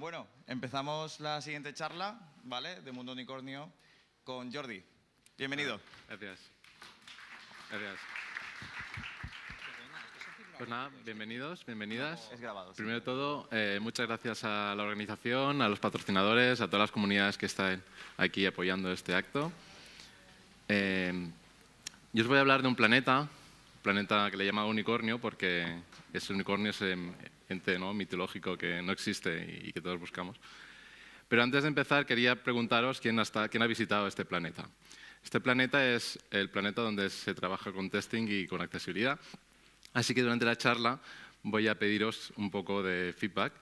Bueno, empezamos la siguiente charla, ¿vale? De Mundo Unicornio con Jordi. Bienvenido. Ah, gracias. Gracias. Pues nada, bienvenidos, bienvenidas. Es grabado. Primero de todo, eh, muchas gracias a la organización, a los patrocinadores, a todas las comunidades que están aquí apoyando este acto. Eh, yo os voy a hablar de un planeta, un planeta que le llama unicornio porque ese unicornio se em, gente, ¿no? mitológico que no existe y que todos buscamos. Pero antes de empezar, quería preguntaros quién, hasta, quién ha visitado este planeta. Este planeta es el planeta donde se trabaja con testing y con accesibilidad. Así que durante la charla voy a pediros un poco de feedback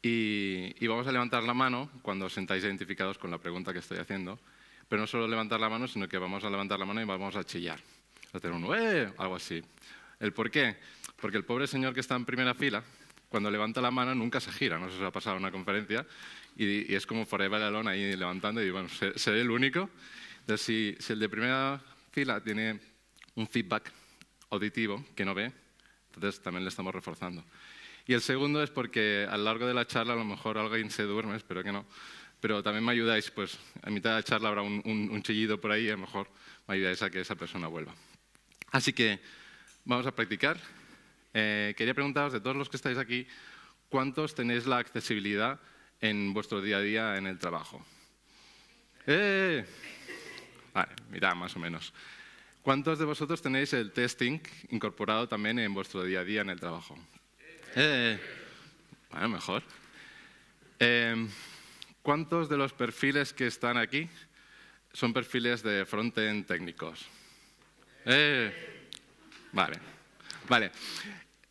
y, vamos a levantar la mano cuando os sentáis identificados con la pregunta que estoy haciendo. Pero no solo levantar la mano, sino que vamos a levantar la mano y vamos a chillar. A tener un ¡eh! Algo así. ¿El por qué? Porque el pobre señor que está en primera fila cuando levanta la mano nunca se gira, no sé si os ha pasado en una conferencia, y, es como Forever Alone ahí levantando y bueno, seré el único. Entonces, si, el de primera fila tiene un feedback auditivo que no ve, entonces también le estamos reforzando. Y el segundo es porque a lo largo de la charla a lo mejor alguien se duerme, espero que no, pero también me ayudáis, pues a mitad de la charla habrá un, un chillido por ahí y a lo mejor me ayudáis a que esa persona vuelva. Así que vamos a practicar eh, quería preguntaros, de todos los que estáis aquí, ¿cuántos tenéis la accesibilidad en vuestro día a día en el trabajo? Eh, eh, vale, mirad, más o menos. ¿Cuántos de vosotros tenéis el testing incorporado también en vuestro día a día en el trabajo? Eh, bueno, mejor. ¿Cuántos de los perfiles que están aquí son perfiles de frontend técnicos? vale, vale.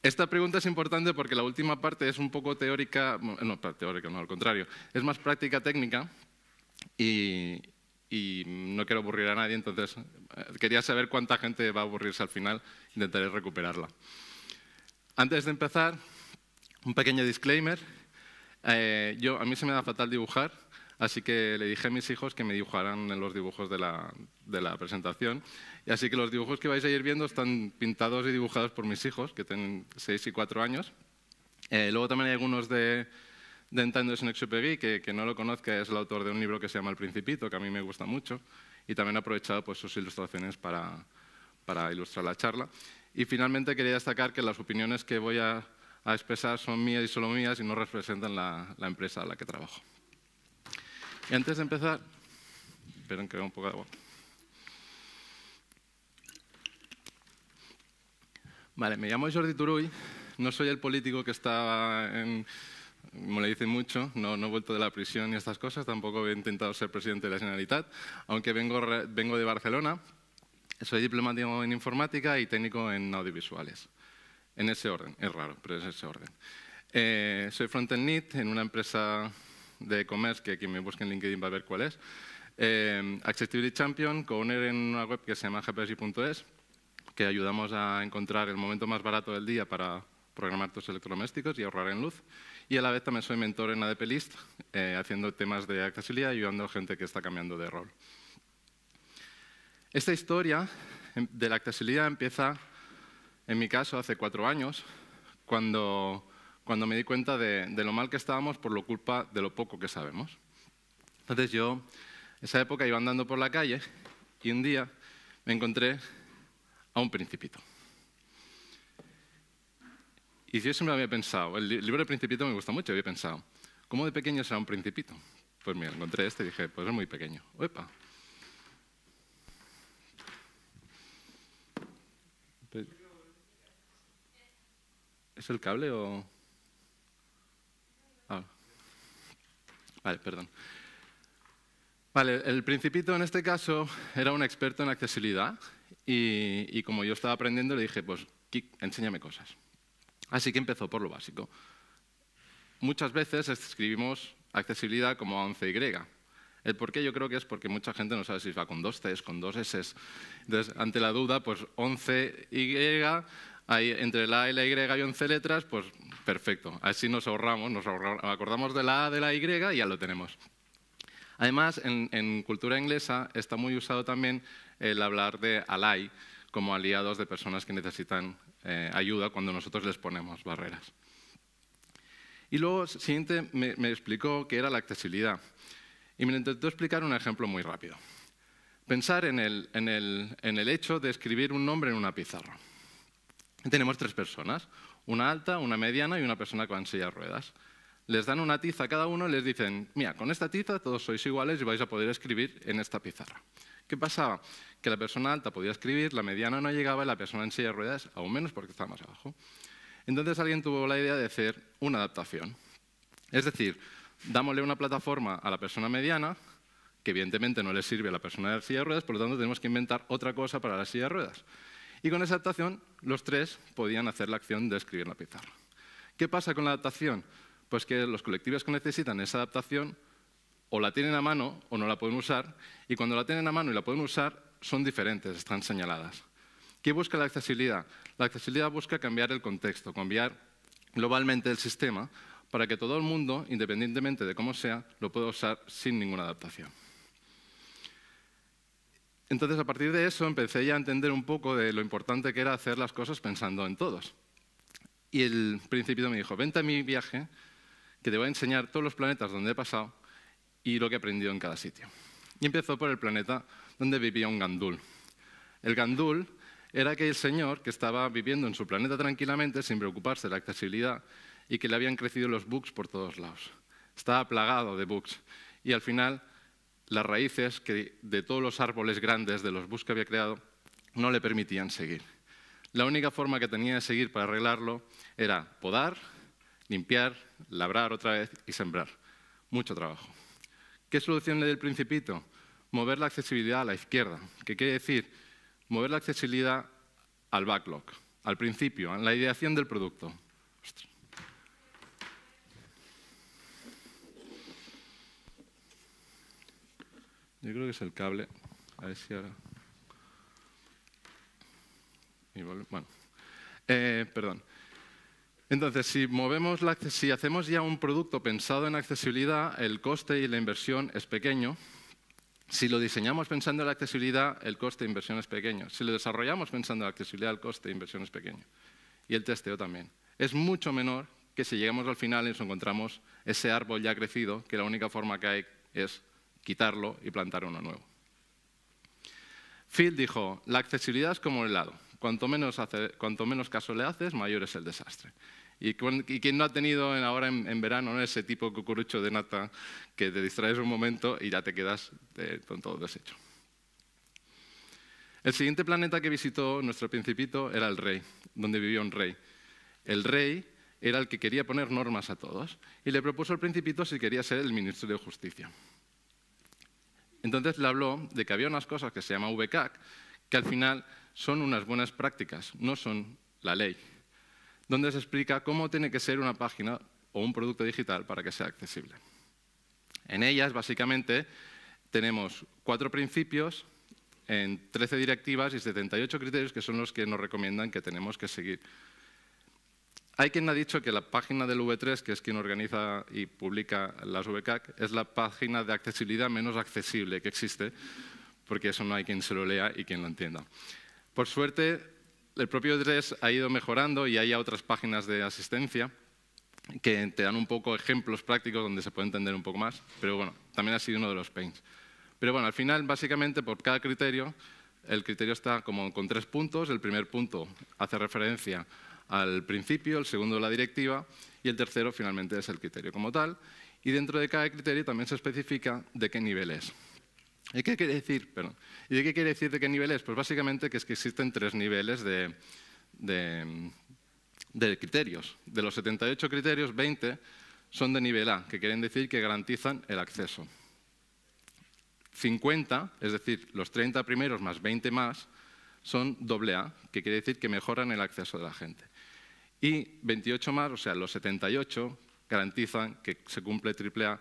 Esta pregunta es importante porque la última parte es un poco teórica, no, teórica, no, al contrario, es más práctica técnica y, no quiero aburrir a nadie, entonces eh, quería saber cuánta gente va a aburrirse al final, intentaré recuperarla. Antes de empezar, un pequeño disclaimer. Eh, yo, a mí se me da fatal dibujar, Así que le dije a mis hijos que me dibujaran en los dibujos de la, presentación. Y así que los dibujos que vais a ir viendo están pintados y dibujados por mis hijos, que tienen 6 y 4 años. Eh, luego también hay algunos de, de Nintendo Exupéry, que, que no lo conozca, es el autor de un libro que se llama El Principito, que a mí me gusta mucho. Y también he aprovechado pues, sus ilustraciones para, ilustrar la charla. Y finalmente quería destacar que las opiniones que voy a, expresar son mías y solo mías y no representan la empresa a la que trabajo. Y antes de empezar, esperen que vea un poco de agua. Vale, me llamo Jordi Turull, no soy el político que está en, como le dicen mucho, no, no, he vuelto de la prisión ni estas cosas, tampoco he intentado ser presidente de la Generalitat, aunque vengo, vengo de Barcelona, soy diplomático en informática y técnico en audiovisuales. En ese orden, es raro, pero es ese orden. Eh, soy frontend lead en una empresa de e-commerce, que quien me busque en LinkedIn va a ver cuál es. Eh, Accessibility Champion, co-owner en una web que se llama gpsi.es, que ayudamos a encontrar el momento más barato del día para programar tus electrodomésticos y ahorrar en luz. Y a la vez también soy mentor en ADP List, eh, haciendo temas de accesibilidad ayudando a gente que está cambiando de rol. Esta historia em, de la accesibilidad empieza, en mi caso, hace cuatro años, cuando cuando me di cuenta de, lo mal que estábamos por lo culpa de lo poco que sabemos. Entonces yo, esa época iba andando por la calle y un día me encontré a un principito. Y yo siempre había pensado, el libro de principito me gusta mucho, había pensado, ¿cómo de pequeño será un principito? Pues mira, encontré este y dije, pues es muy pequeño. ¡Opa! ¿Es el cable o...? Vale, perdón. Vale, el principito en este caso era un experto en accesibilidad y, como yo estaba aprendiendo le dije, pues Kik, enséñame cosas. Así que empezó por lo básico. Muchas veces escribimos accesibilidad como 11Y. El por qué yo creo que es porque mucha gente no sabe si va con dos Cs, con dos Ss. Entonces, ante la duda, pues 11Y entre la A y la Y hay 11 letras, pues perfecto. Así nos ahorramos, nos acordamos de la A, de la Y y ya lo tenemos. Además, en, cultura inglesa está muy usado también el hablar de ally como aliados de personas que necesitan eh, ayuda cuando nosotros les ponemos barreras. Y luego, siguiente, me, explicó qué era la accesibilidad. Y me intentó explicar un ejemplo muy rápido. Pensar en el hecho de escribir un nombre en una pizarra tenemos tres personas, una alta, una mediana y una persona con silla de ruedas. Les dan una tiza a cada uno y les dicen, mira, con esta tiza todos sois iguales y vais a poder escribir en esta pizarra. ¿Qué pasaba? Que la persona alta podía escribir, la mediana no llegaba y la persona en silla de ruedas aún menos porque estaba más abajo. Entonces alguien tuvo la idea de hacer una adaptación. Es decir, dámosle una plataforma a la persona mediana, que evidentemente no le sirve a la persona de silla de ruedas, por lo tanto tenemos que inventar otra cosa para la silla de ruedas. Y con esa adaptación, los tres podían hacer la acción de escribir la pizarra. ¿Qué pasa con la adaptación? Pues que los colectivos que necesitan esa adaptación o la tienen a mano o no la pueden usar, y cuando la tienen a mano y la pueden usar, son diferentes, están señaladas. ¿Qué busca la accesibilidad? La accesibilidad busca cambiar el contexto, cambiar globalmente el sistema para que todo el mundo, independientemente de cómo sea, lo pueda usar sin ninguna adaptación. Entonces, a partir de eso, empecé ya a entender un poco de lo importante que era hacer las cosas pensando en todos. Y el principito me dijo, vente a mi viaje, que te voy a enseñar todos los planetas donde he pasado y lo que he aprendido en cada sitio. Y empezó por el planeta donde vivía un gandul. El gandul era aquel señor que estaba viviendo en su planeta tranquilamente, sin preocuparse de la accesibilidad, y que le habían crecido los bugs por todos lados. Estaba plagado de bugs. Y al final las raíces que de todos los árboles grandes de los bus que había creado no le permitían seguir. La única forma que tenía de seguir para arreglarlo era podar, limpiar, labrar otra vez y sembrar. Mucho trabajo. ¿Qué solución le dio el principito? Mover la accesibilidad a la izquierda. ¿Qué quiere decir? Mover la accesibilidad al backlog, al principio, en la ideación del producto. Yo creo que es el cable. A ver si ahora... bueno, eh, perdón. Entonces, si, movemos la, si hacemos ya un producto pensado en accesibilidad, el coste y la inversión es pequeño. Si lo diseñamos pensando en la accesibilidad, el coste de inversión es pequeño. Si lo desarrollamos pensando en la accesibilidad, el coste de inversión es pequeño. Y el testeo también. Es mucho menor que si llegamos al final y nos encontramos ese árbol ya crecido, que la única forma que hay es quitarlo y plantar uno nuevo. Phil dijo, la accesibilidad es como el helado. Cuanto menos, caso le haces, mayor es el desastre. Y, quien no ha tenido ahora en, verano ¿no? ese tipo de cucurucho de nata que te distraes un momento y ya te quedas eh, con todo deshecho. El siguiente planeta que visitó nuestro principito era el rey, donde vivía un rey. El rey era el que quería poner normas a todos y le propuso al principito si quería ser el ministro de justicia. Entonces le habló de que había unas cosas que se llama VCAC, que al final son unas buenas prácticas, no son la ley, donde se explica cómo tiene que ser una página o un producto digital para que sea accesible. En ellas, básicamente, tenemos cuatro principios en 13 directivas y 78 criterios que son los que nos recomiendan que tenemos que seguir hay quien ha dicho que la página del V3, que es quien organiza y publica las VCAC, es la página de accesibilidad menos accesible que existe, porque eso no hay quien se lo lea y quien lo entienda. Por suerte, el propio V3 ha ido mejorando y hay otras páginas de asistencia que te dan un poco ejemplos prácticos donde se puede entender un poco más, pero bueno, también ha sido uno de los pains. Pero bueno, al final, básicamente, por cada criterio, el criterio está como con tres puntos. El primer punto hace referencia a al principio, el segundo la directiva y el tercero finalmente es el criterio como tal. Y dentro de cada criterio también se especifica de qué nivel es. ¿Y qué quiere decir? ¿Y de qué quiere decir de qué nivel es? Pues básicamente que es que existen tres niveles de, de criterios. De los 78 criterios, 20 son de nivel A, que quieren decir que garantizan el acceso. 50, es decir, los 30 primeros más 20 más, son doble A, que quiere decir que mejoran el acceso de la gente. Y 28 más, o sea, los 78, garantizan que se cumple AAA,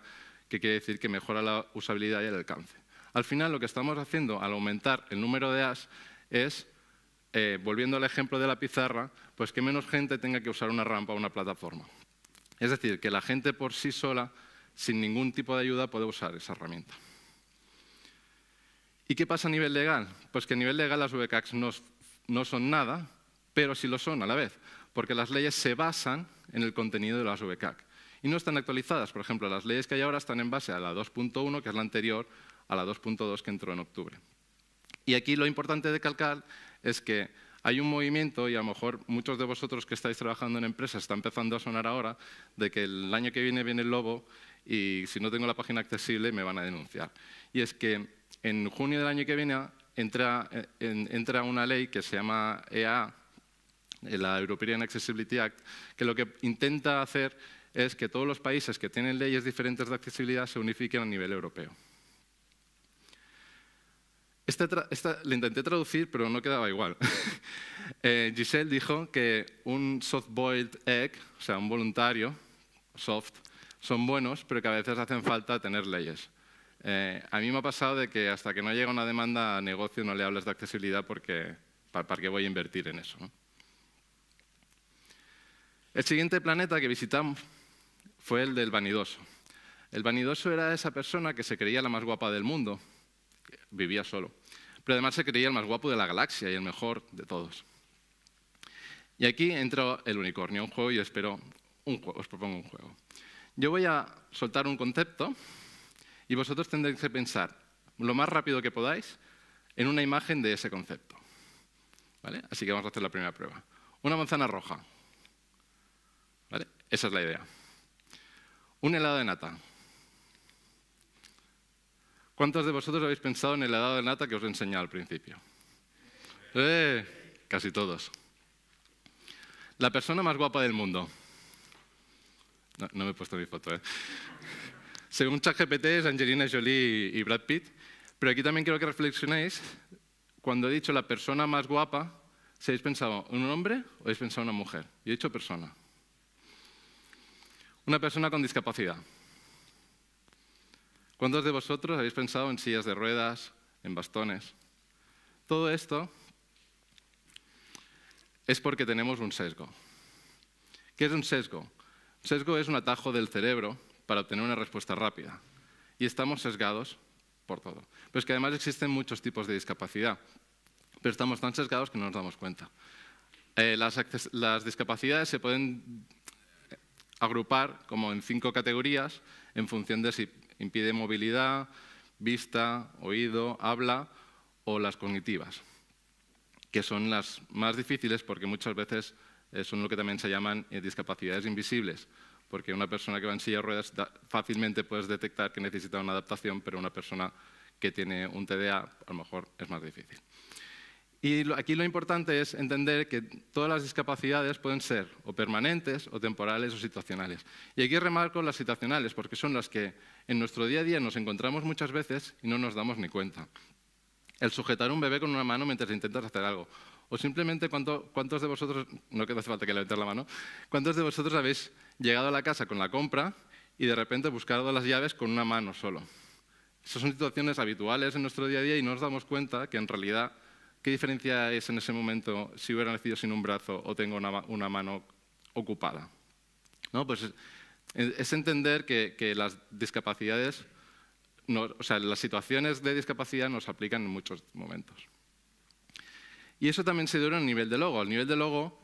que quiere decir que mejora la usabilidad y el alcance. Al final, lo que estamos haciendo al aumentar el número de as es, eh, volviendo al ejemplo de la pizarra, pues que menos gente tenga que usar una rampa o una plataforma. Es decir, que la gente por sí sola, sin ningún tipo de ayuda, puede usar esa herramienta. ¿Y qué pasa a nivel legal? Pues que a nivel legal las VCACs no son nada, pero sí lo son a la vez porque las leyes se basan en el contenido de las VCAC y no están actualizadas. Por ejemplo, las leyes que hay ahora están en base a la 2.1, que es la anterior a la 2.2 que entró en octubre. Y aquí lo importante de calcar es que hay un movimiento, y a lo mejor muchos de vosotros que estáis trabajando en empresas está empezando a sonar ahora, de que el año que viene viene el lobo y si no tengo la página accesible me van a denunciar. Y es que en junio del año que viene entra, eh, entra una ley que se llama EA, la European Accessibility Act, que lo que intenta hacer es que todos los países que tienen leyes diferentes de accesibilidad se unifiquen a nivel europeo. Este esta, la intenté traducir, pero no quedaba igual. Eh, Giselle dijo que un soft-boiled egg, o sea, un voluntario, soft, son buenos, pero que a veces hacen falta tener leyes. Eh, a mí me ha pasado de que hasta que no llega una demanda a negocio no le hablas de accesibilidad porque para, para qué voy a invertir en eso. El siguiente planeta que visitamos fue el del vanidoso. El vanidoso era esa persona que se creía la más guapa del mundo, vivía solo, pero además se creía el más guapo de la galaxia y el mejor de todos. Y aquí entra el unicornio, un juego y espero os propongo un juego. Yo voy a soltar un concepto y vosotros tendréis que pensar lo más rápido que podáis en una imagen de ese concepto. ¿Vale? Así que vamos a hacer la primera prueba. Una manzana roja, esa es la idea. Un helado de nata. ¿Cuántos de vosotros habéis pensado en el helado de nata que os enseñado al principio? Eh, casi todos. La persona más guapa del mundo. No, me he puesto mi foto, ¿eh? Según ChatGPT es Angelina Jolie y Brad Pitt, pero aquí también quiero que reflexionéis. Cuando he dicho la persona más guapa, ¿se habéis pensado en un hombre o habéis pensado en una mujer? Yo he dicho persona. Una persona con discapacidad. ¿Cuántos de vosotros habéis pensado en sillas de ruedas, en bastones? Todo esto es porque tenemos un sesgo. ¿Qué es un sesgo? Un sesgo es un atajo del cerebro para obtener una respuesta rápida. Y estamos sesgados por todo. Pero es que además existen muchos tipos de discapacidad, pero estamos tan sesgados que no nos damos cuenta. Eh, las discapacidades se pueden agrupar como en cinco categorías en función de si impide movilidad, vista, oído, habla o las cognitivas, que son las más difíciles porque muchas veces eh, son lo que también se llaman eh, discapacidades invisibles, porque una persona que va en silla de ruedas fácilmente puedes detectar que necesita una adaptación, pero una persona que tiene un TDA a lo mejor es más difícil. Y aquí lo importante es entender que todas las discapacidades pueden ser o permanentes o temporales o situacionales. Y aquí remarco las situacionales porque son las que en nuestro día a día nos encontramos muchas veces y no nos damos ni cuenta. El sujetar un bebé con una mano mientras intentas hacer algo. O simplemente cuántos de vosotros, no que hace falta que levantar la mano, cuántos de vosotros habéis llegado a la casa con la compra y de repente buscado las llaves con una mano solo. Esas son situaciones habituales en nuestro día a día y no nos damos cuenta que en realidad ¿Qué diferencia es en ese momento si hubiera nacido sin un brazo o tengo una, mano ocupada? ¿No? Pues eh, es entender que, las discapacidades, o sea, las situaciones de discapacidad nos aplican en muchos momentos. Y eso también se dura a nivel de logo. Al nivel de logo,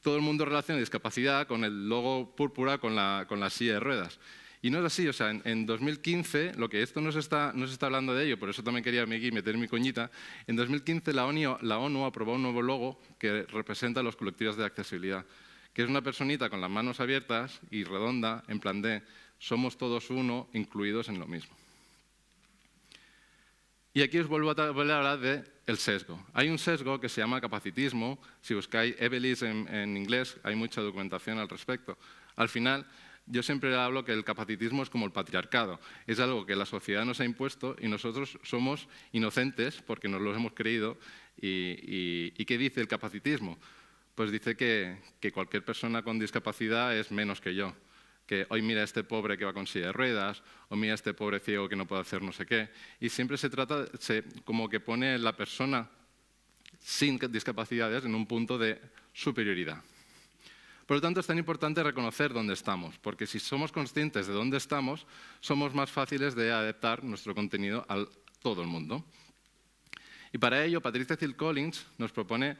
todo el mundo relaciona discapacidad con el logo púrpura, con la silla de ruedas. Y no es así, o sea, en, 2015, lo que esto no se, está, está hablando de ello, por eso también quería aquí meter mi coñita, en 2015 la ONU, aprobó un nuevo logo que representa a los colectivos de accesibilidad, que es una personita con las manos abiertas y redonda, en plan de somos todos uno, incluidos en lo mismo. Y aquí os vuelvo a hablar de el sesgo. Hay un sesgo que se llama capacitismo. Si buscáis Evelis en inglés, hay mucha documentación al respecto. Al final, yo siempre hablo que el capacitismo es como el patriarcado. Es algo que la sociedad nos ha impuesto y nosotros somos inocentes porque nos lo hemos creído. ¿Y, qué dice el capacitismo? Pues dice que, cualquier persona con discapacidad es menos que yo. Que hoy mira a este pobre que va con silla de ruedas, o mira a este pobre ciego que no puede hacer no sé qué. Y siempre se trata, se, como que pone la persona sin discapacidades en un punto de superioridad. Por lo tanto, es tan importante reconocer dónde estamos, porque si somos conscientes de dónde estamos, somos más fáciles de adaptar nuestro contenido a todo el mundo. Y para ello, Patricia Hill Collins nos propone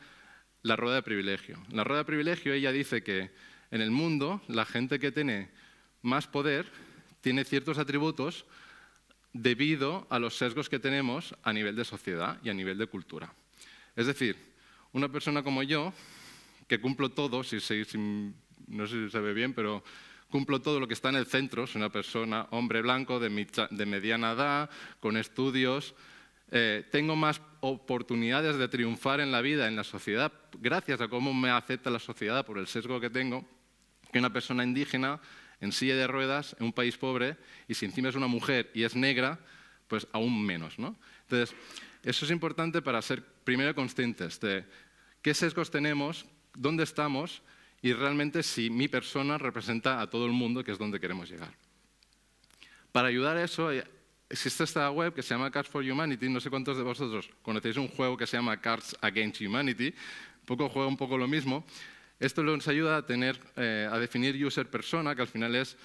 la rueda de privilegio. la rueda de privilegio ella dice que en el mundo la gente que tiene más poder tiene ciertos atributos debido a los sesgos que tenemos a nivel de sociedad y a nivel de cultura. Es decir, una persona como yo que cumplo todo, si, no sé si se ve bien, pero cumplo todo lo que está en el centro, soy una persona, hombre blanco, de, mediana edad, con estudios, eh, tengo más oportunidades de triunfar en la vida, en la sociedad, gracias a cómo me acepta la sociedad por el sesgo que tengo, que una persona indígena en silla de ruedas, en un país pobre, y si encima es una mujer y es negra, pues aún menos. ¿no? Entonces, eso es importante para ser primero conscientes de qué sesgos tenemos, dónde estamos y realmente si mi persona representa a todo el mundo, que es donde queremos llegar. Para ayudar a eso, eh, existe esta web que se llama Cards for Humanity. No sé cuántos de vosotros conocéis un juego que se llama Cards Against Humanity. Un poco juega un poco lo mismo. Esto nos ayuda a, eh, a definir user persona, que al final es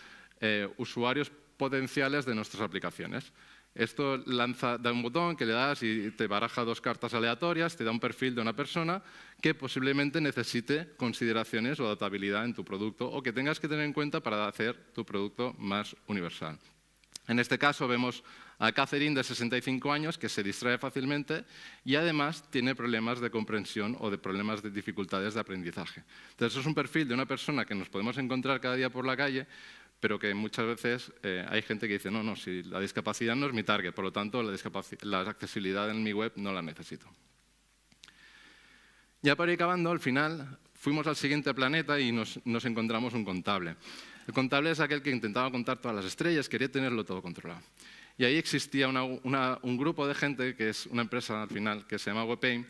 eh, usuarios potenciales de nuestras aplicaciones. Esto lanza, da un botón que le das y te baraja dos cartas aleatorias, te da un perfil de una persona que posiblemente necesite consideraciones o adaptabilidad en tu producto o que tengas que tener en cuenta para hacer tu producto más universal. En este caso vemos a Catherine de 65 años que se distrae fácilmente y además tiene problemas de comprensión o de problemas de dificultades de aprendizaje. Entonces es un perfil de una persona que nos podemos encontrar cada día por la calle, pero que muchas veces eh, hay gente que dice, no, no, si la discapacidad no es mi target, por lo tanto la, accesibilidad en mi web no la necesito. Ya para ir acabando, al final fuimos al siguiente planeta y nos, nos encontramos un contable. El contable es aquel que intentaba contar todas las estrellas, quería tenerlo todo controlado. Y ahí existía un grupo de gente, que es una empresa al final, que se llama WebAIM,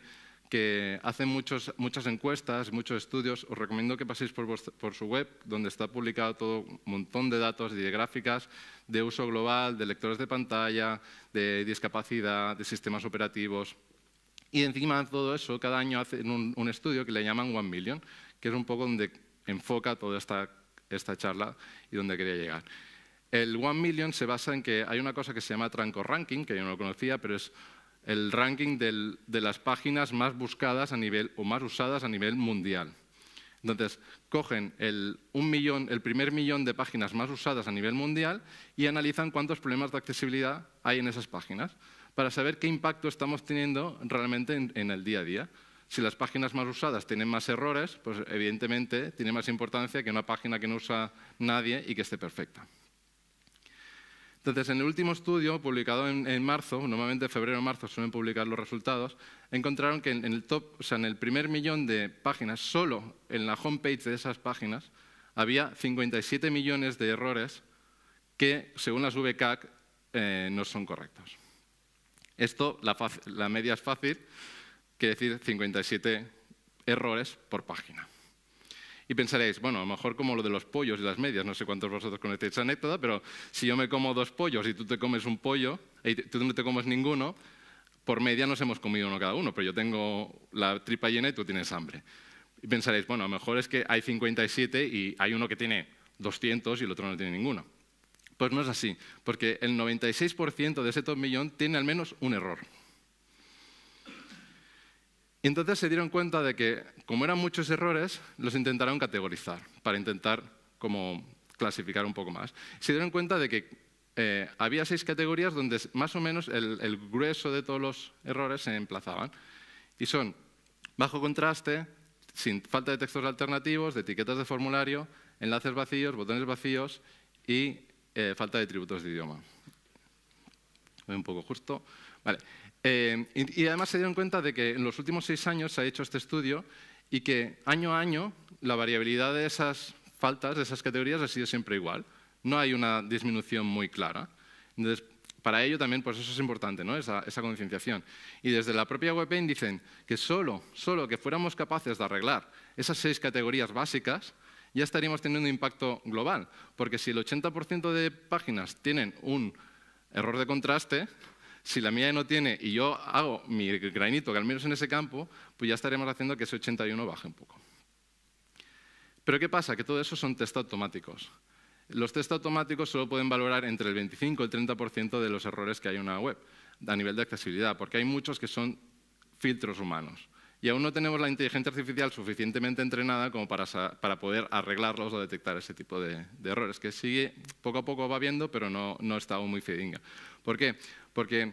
que hace muchos, muchas encuestas, muchos estudios. Os recomiendo que paséis por, su web, donde está publicado todo un montón de datos y de gráficas de uso global, de lectores de pantalla, de discapacidad, de sistemas operativos. Y encima de todo eso, cada año hacen un, estudio que le llaman One Million, que es un poco donde enfoca toda esta, esta charla y donde quería llegar. El One Million se basa en que hay una cosa que se llama Tranco Ranking, que yo no lo conocía, pero es el ranking de las páginas más buscadas a nivel o más usadas a nivel mundial. Entonces, cogen el, primer millón de páginas más usadas a nivel mundial y analizan cuántos problemas de accesibilidad hay en esas páginas para saber qué impacto estamos teniendo realmente en el día a día. Si las páginas más usadas tienen más errores, pues evidentemente tiene más importancia que una página que no usa nadie y que esté perfecta. Entonces, en el último estudio, publicado en, marzo, normalmente febrero o marzo suelen publicar los resultados, encontraron que en, el top, o sea, en el primer millón de páginas, solo en la homepage de esas páginas, había 57 millones de errores que, según las VCAC, eh, no son correctos. Esto, la, la media es fácil, quiere decir 57 errores por página. Y pensaréis, bueno, a lo mejor como lo de los pollos y las medias, no sé cuántos vosotros conocéis esa anécdota, pero si yo me como dos pollos y tú te comes un pollo, eh, y tú no te comes ninguno, por media nos hemos comido uno cada uno, pero yo tengo la tripa llena y tú tienes hambre. Y pensaréis, bueno, a lo mejor es que hay 57 y hay uno que tiene 200 y el otro no tiene ninguno. Pues no es así, porque el 96% de ese top millón tiene al menos un error. Y entonces se dieron cuenta de que, como eran muchos errores, los intentaron categorizar para intentar clasificar un poco más. Se dieron cuenta de que eh, había seis categorías donde más o menos el, grueso de todos los errores se emplazaban. Y son bajo contraste, sin falta de textos alternativos, de etiquetas de formulario, enlaces vacíos, botones vacíos y eh, falta de tributos de idioma. Voy un poco justo. Vale. Eh, y, además se dieron cuenta de que en los últimos seis años se ha hecho este estudio y que año a año la variabilidad de esas faltas, de esas categorías, ha sido siempre igual. No hay una disminución muy clara. para ello también, pues eso es importante, esa, concienciación. Y desde la propia WebPaint dicen que solo, solo que fuéramos capaces de arreglar esas seis categorías básicas, ya estaríamos teniendo un impacto global. Porque si el 80% de páginas tienen un error de contraste, si la mía no tiene y yo hago mi granito, que al menos en ese campo, pues ya estaremos haciendo que ese 81 baje un poco. Pero ¿qué pasa? Que todo eso son test automáticos. Los test automáticos solo pueden valorar entre el 25 y el 30% de los errores que hay en una web a nivel de accesibilidad, porque hay muchos que son filtros humanos y aún no tenemos la inteligencia artificial suficientemente entrenada como para, poder arreglarlos o detectar ese tipo de, errores, que sigue poco a poco va viendo, pero no, no está aún muy fidinga. ¿Por qué? Porque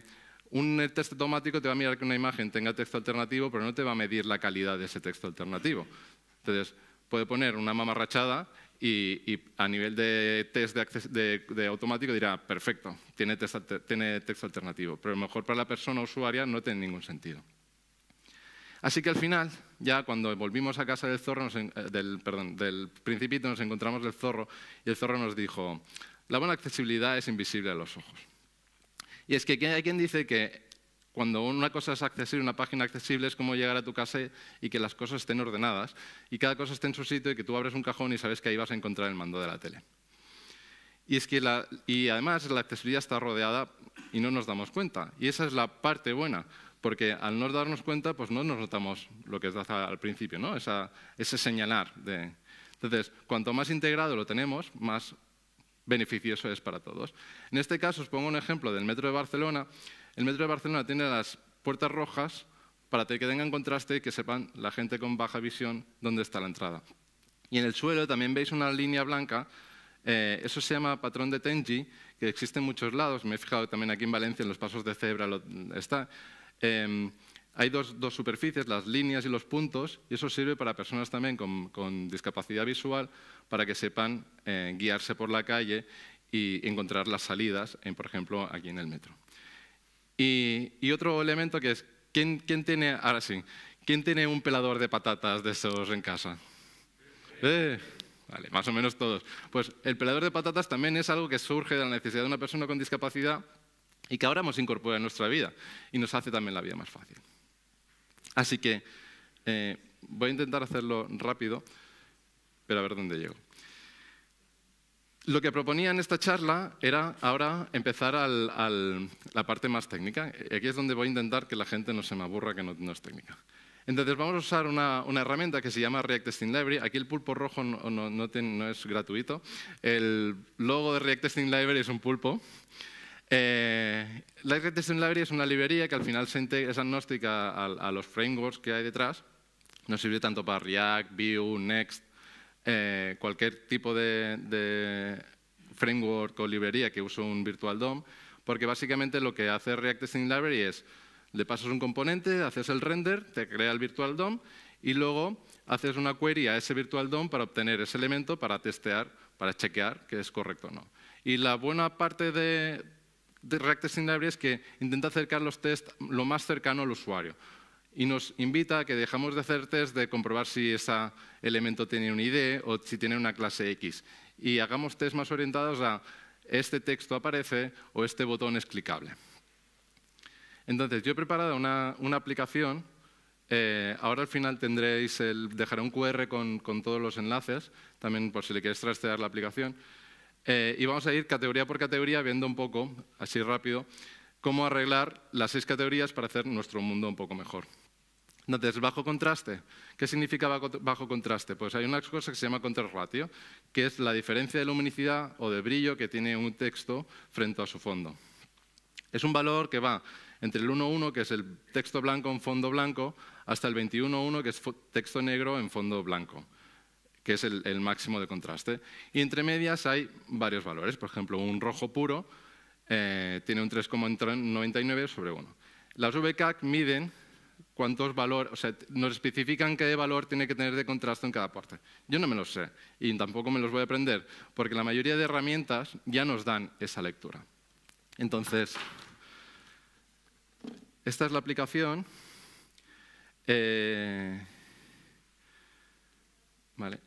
un test automático te va a mirar que una imagen tenga texto alternativo, pero no te va a medir la calidad de ese texto alternativo. Entonces, puede poner una mamarrachada y, y a nivel de test de, automático dirá, perfecto, tiene, tiene texto alternativo, pero a lo mejor para la persona usuaria no tiene ningún sentido. Así que al final, ya cuando volvimos a casa del, zorro, eh, del, perdón, principito, nos encontramos el zorro y el zorro nos dijo, la buena accesibilidad es invisible a los ojos. Y es que hay quien dice que cuando una cosa es accesible, una página accesible es como llegar a tu casa y que las cosas estén ordenadas y cada cosa esté en su sitio y que tú abres un cajón y sabes que ahí vas a encontrar el mando de la tele. Y, es que y además la accesibilidad está rodeada y no nos damos cuenta. Y esa es la parte buena, porque al no darnos cuenta, pues no nos notamos lo que es al principio, ¿no? ese señalar. De... Entonces, cuanto más integrado lo tenemos, más beneficioso es para todos. En este caso, os pongo un ejemplo del Metro de Barcelona. El Metro de Barcelona tiene las puertas rojas para que tengan contraste y que sepan la gente con baja visión dónde está la entrada. Y en el suelo también veis una línea blanca eh, eso se llama patrón de Tenji, que existe en muchos lados. Me he fijado también aquí en Valencia, en los pasos de cebra está. Em, hay dos, superficies, las líneas y los puntos, y eso sirve para personas también con, discapacidad visual para que sepan eh, guiarse por la calle y encontrar las salidas, por ejemplo, aquí en el metro. Y, otro elemento que es, ¿quién, tiene, ahora sí, ¿quién tiene un pelador de patatas de esos en casa? Eh, vale, más o menos todos. Pues el pelador de patatas también es algo que surge de la necesidad de una persona con discapacidad y que ahora hemos incorporado en nuestra vida y nos hace también la vida más fácil. Así que eh, voy a intentar hacerlo rápido, pero a ver dónde llego. Lo que proponía en esta charla era ahora empezar a la parte más técnica. Aquí es donde voy a intentar que la gente no se me aburra que no, es técnica. Entonces vamos a usar una, herramienta que se llama React Testing Library. Aquí el pulpo rojo no, es gratuito. El logo de React Testing Library es un pulpo. Eh, la React Testing Library es una librería que al final es agnóstica a, los frameworks que hay detrás. Nos sirve tanto para React, Vue, Next, eh, cualquier tipo de, de, framework o librería que use un Virtual DOM, porque básicamente lo que hace React Testing Library es, le pasas un componente, haces el render, te crea el Virtual DOM y luego haces una query a ese Virtual DOM para obtener ese elemento para testear, para chequear que es correcto o no. Y la buena parte de, es que intenta acercar los test lo más cercano al usuario y nos invita a que dejamos de hacer test de comprobar si ese elemento tiene un ID o si tiene una clase X y hagamos test más orientados a este texto aparece o este botón es clicable. Entonces, yo he preparado una, una aplicación. Eh, ahora al final tendréis el, dejaré un QR con, con todos los enlaces, también por si le queréis trastear la aplicación. Eh, y vamos a ir categoría por categoría, viendo un poco, así rápido, cómo arreglar las seis categorías para hacer nuestro mundo un poco mejor. Entonces, bajo contraste. ¿Qué significa bajo contraste? Pues hay una cosa que se llama ratio, que es la diferencia de luminicidad o de brillo que tiene un texto frente a su fondo. Es un valor que va entre el 1.1, que es el texto blanco en fondo blanco, hasta el 21.1, que es texto negro en fondo blanco que es el, máximo de contraste. Y entre medias hay varios valores. Por ejemplo, un rojo puro eh, tiene un 3,99 sobre 1. Las VCAC miden cuántos valores, o sea, nos especifican qué valor tiene que tener de contraste en cada parte. Yo no me los sé y tampoco me los voy a aprender, porque la mayoría de herramientas ya nos dan esa lectura. Entonces, esta es la aplicación. Eh, vale.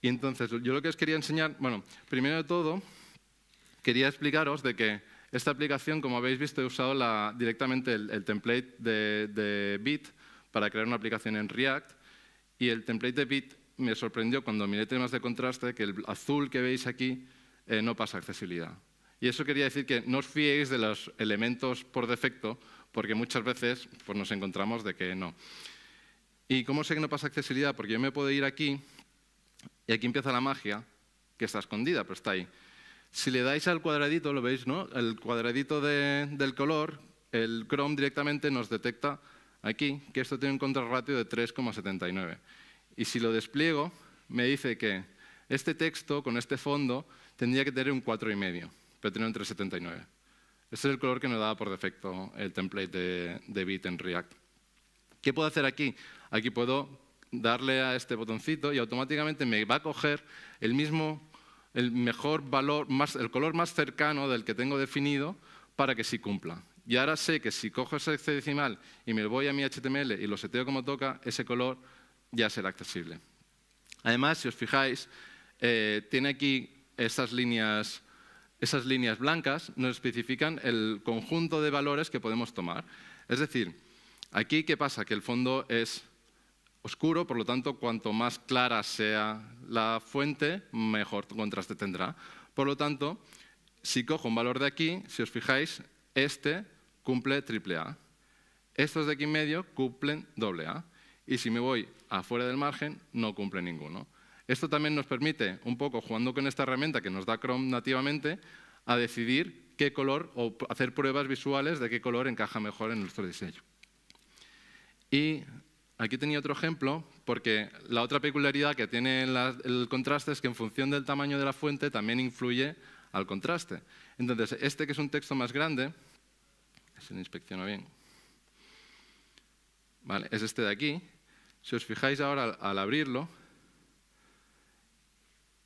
Y entonces, yo lo que os quería enseñar, bueno, primero de todo, quería explicaros de que esta aplicación, como habéis visto, he usado directamente el, template de, Bit para crear una aplicación en React. Y el template de Bit me sorprendió cuando miré temas de contraste que el azul que veis aquí eh, no pasa accesibilidad. Y eso quería decir que no os fiéis de los elementos por defecto, porque muchas veces pues, nos encontramos de que no. ¿Y cómo sé que no pasa accesibilidad? Porque yo me puedo ir aquí y aquí empieza la magia, que está escondida, pero está ahí. Si le dais al cuadradito, lo veis, ¿no? El cuadradito del color, el Chrome directamente nos detecta aquí que esto tiene un contrarratio de 3,79. Y si lo despliego, me dice que este texto con este fondo tendría que tener un 4,5, pero tiene un 3,79. Este es el color que nos daba por defecto el template de, de Bit en React. ¿Qué puedo hacer aquí? Aquí puedo darle a este botoncito y automáticamente me va a coger el mismo, el mejor valor, el color más cercano del que tengo definido para que sí cumpla. Y ahora sé que si cojo ese hexadecimal y me voy a mi HTML y lo seteo como toca, ese color ya será accesible. Además, si os fijáis, eh, tiene aquí líneas, esas líneas blancas, nos especifican el conjunto de valores que podemos tomar. Es decir, aquí, ¿qué pasa? Que el fondo es oscuro, por lo tanto, cuanto más clara sea la fuente, mejor contraste tendrá. Por lo tanto, si cojo un valor de aquí, si os fijáis, este cumple triple A. Estos de aquí en medio cumplen doble A. Y si me voy afuera del margen, no cumple ninguno. Esto también nos permite, un poco jugando con esta herramienta que nos da Chrome nativamente, a decidir qué color o hacer pruebas visuales de qué color encaja mejor en nuestro diseño. Y Aquí tenía otro ejemplo, porque la otra peculiaridad que tiene el contraste es que en función del tamaño de la fuente también influye al contraste. Entonces, este que es un texto más grande, se lo inspecciona bien. Vale, es este de aquí. Si os fijáis ahora al abrirlo,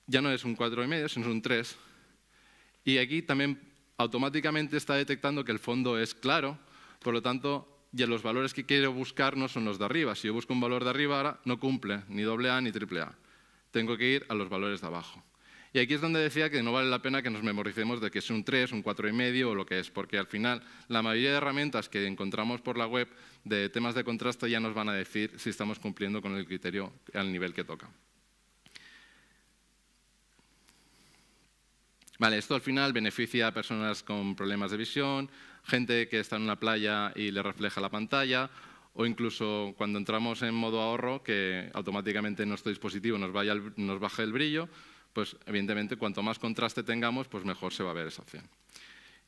ya no es un 4,5, sino es un 3. Y aquí también automáticamente está detectando que el fondo es claro, por lo tanto y los valores que quiero buscar no son los de arriba. Si yo busco un valor de arriba no cumple ni doble A ni triple A. Tengo que ir a los valores de abajo. Y aquí es donde decía que no vale la pena que nos memoricemos de que es un 3, un 4,5 o lo que es, porque al final la mayoría de herramientas que encontramos por la web de temas de contraste ya nos van a decir si estamos cumpliendo con el criterio al nivel que toca. Vale, esto al final beneficia a personas con problemas de visión, gente que está en una playa y le refleja la pantalla, o incluso cuando entramos en modo ahorro, que automáticamente nuestro dispositivo nos, baje el, nos baja el brillo, pues evidentemente cuanto más contraste tengamos, pues mejor se va a ver esa opción.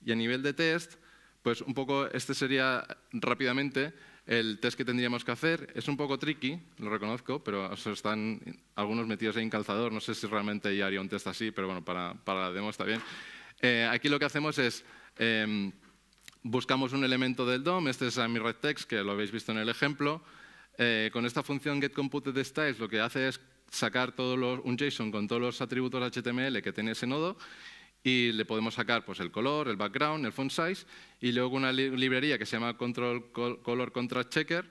Y a nivel de test, pues un poco este sería rápidamente el test que tendríamos que hacer. Es un poco tricky, lo reconozco, pero están algunos metidos ahí en calzador. No sé si realmente ya haría un test así, pero bueno, para, para la demo está bien. Eh, aquí lo que hacemos es... Em, buscamos un elemento del DOM, este es mi text que lo habéis visto en el ejemplo. Eh, con esta función getComputedStyles lo que hace es sacar todos los, un JSON con todos los atributos HTML que tiene ese nodo y le podemos sacar pues, el color, el background, el font size y luego una librería que se llama control color contrast checker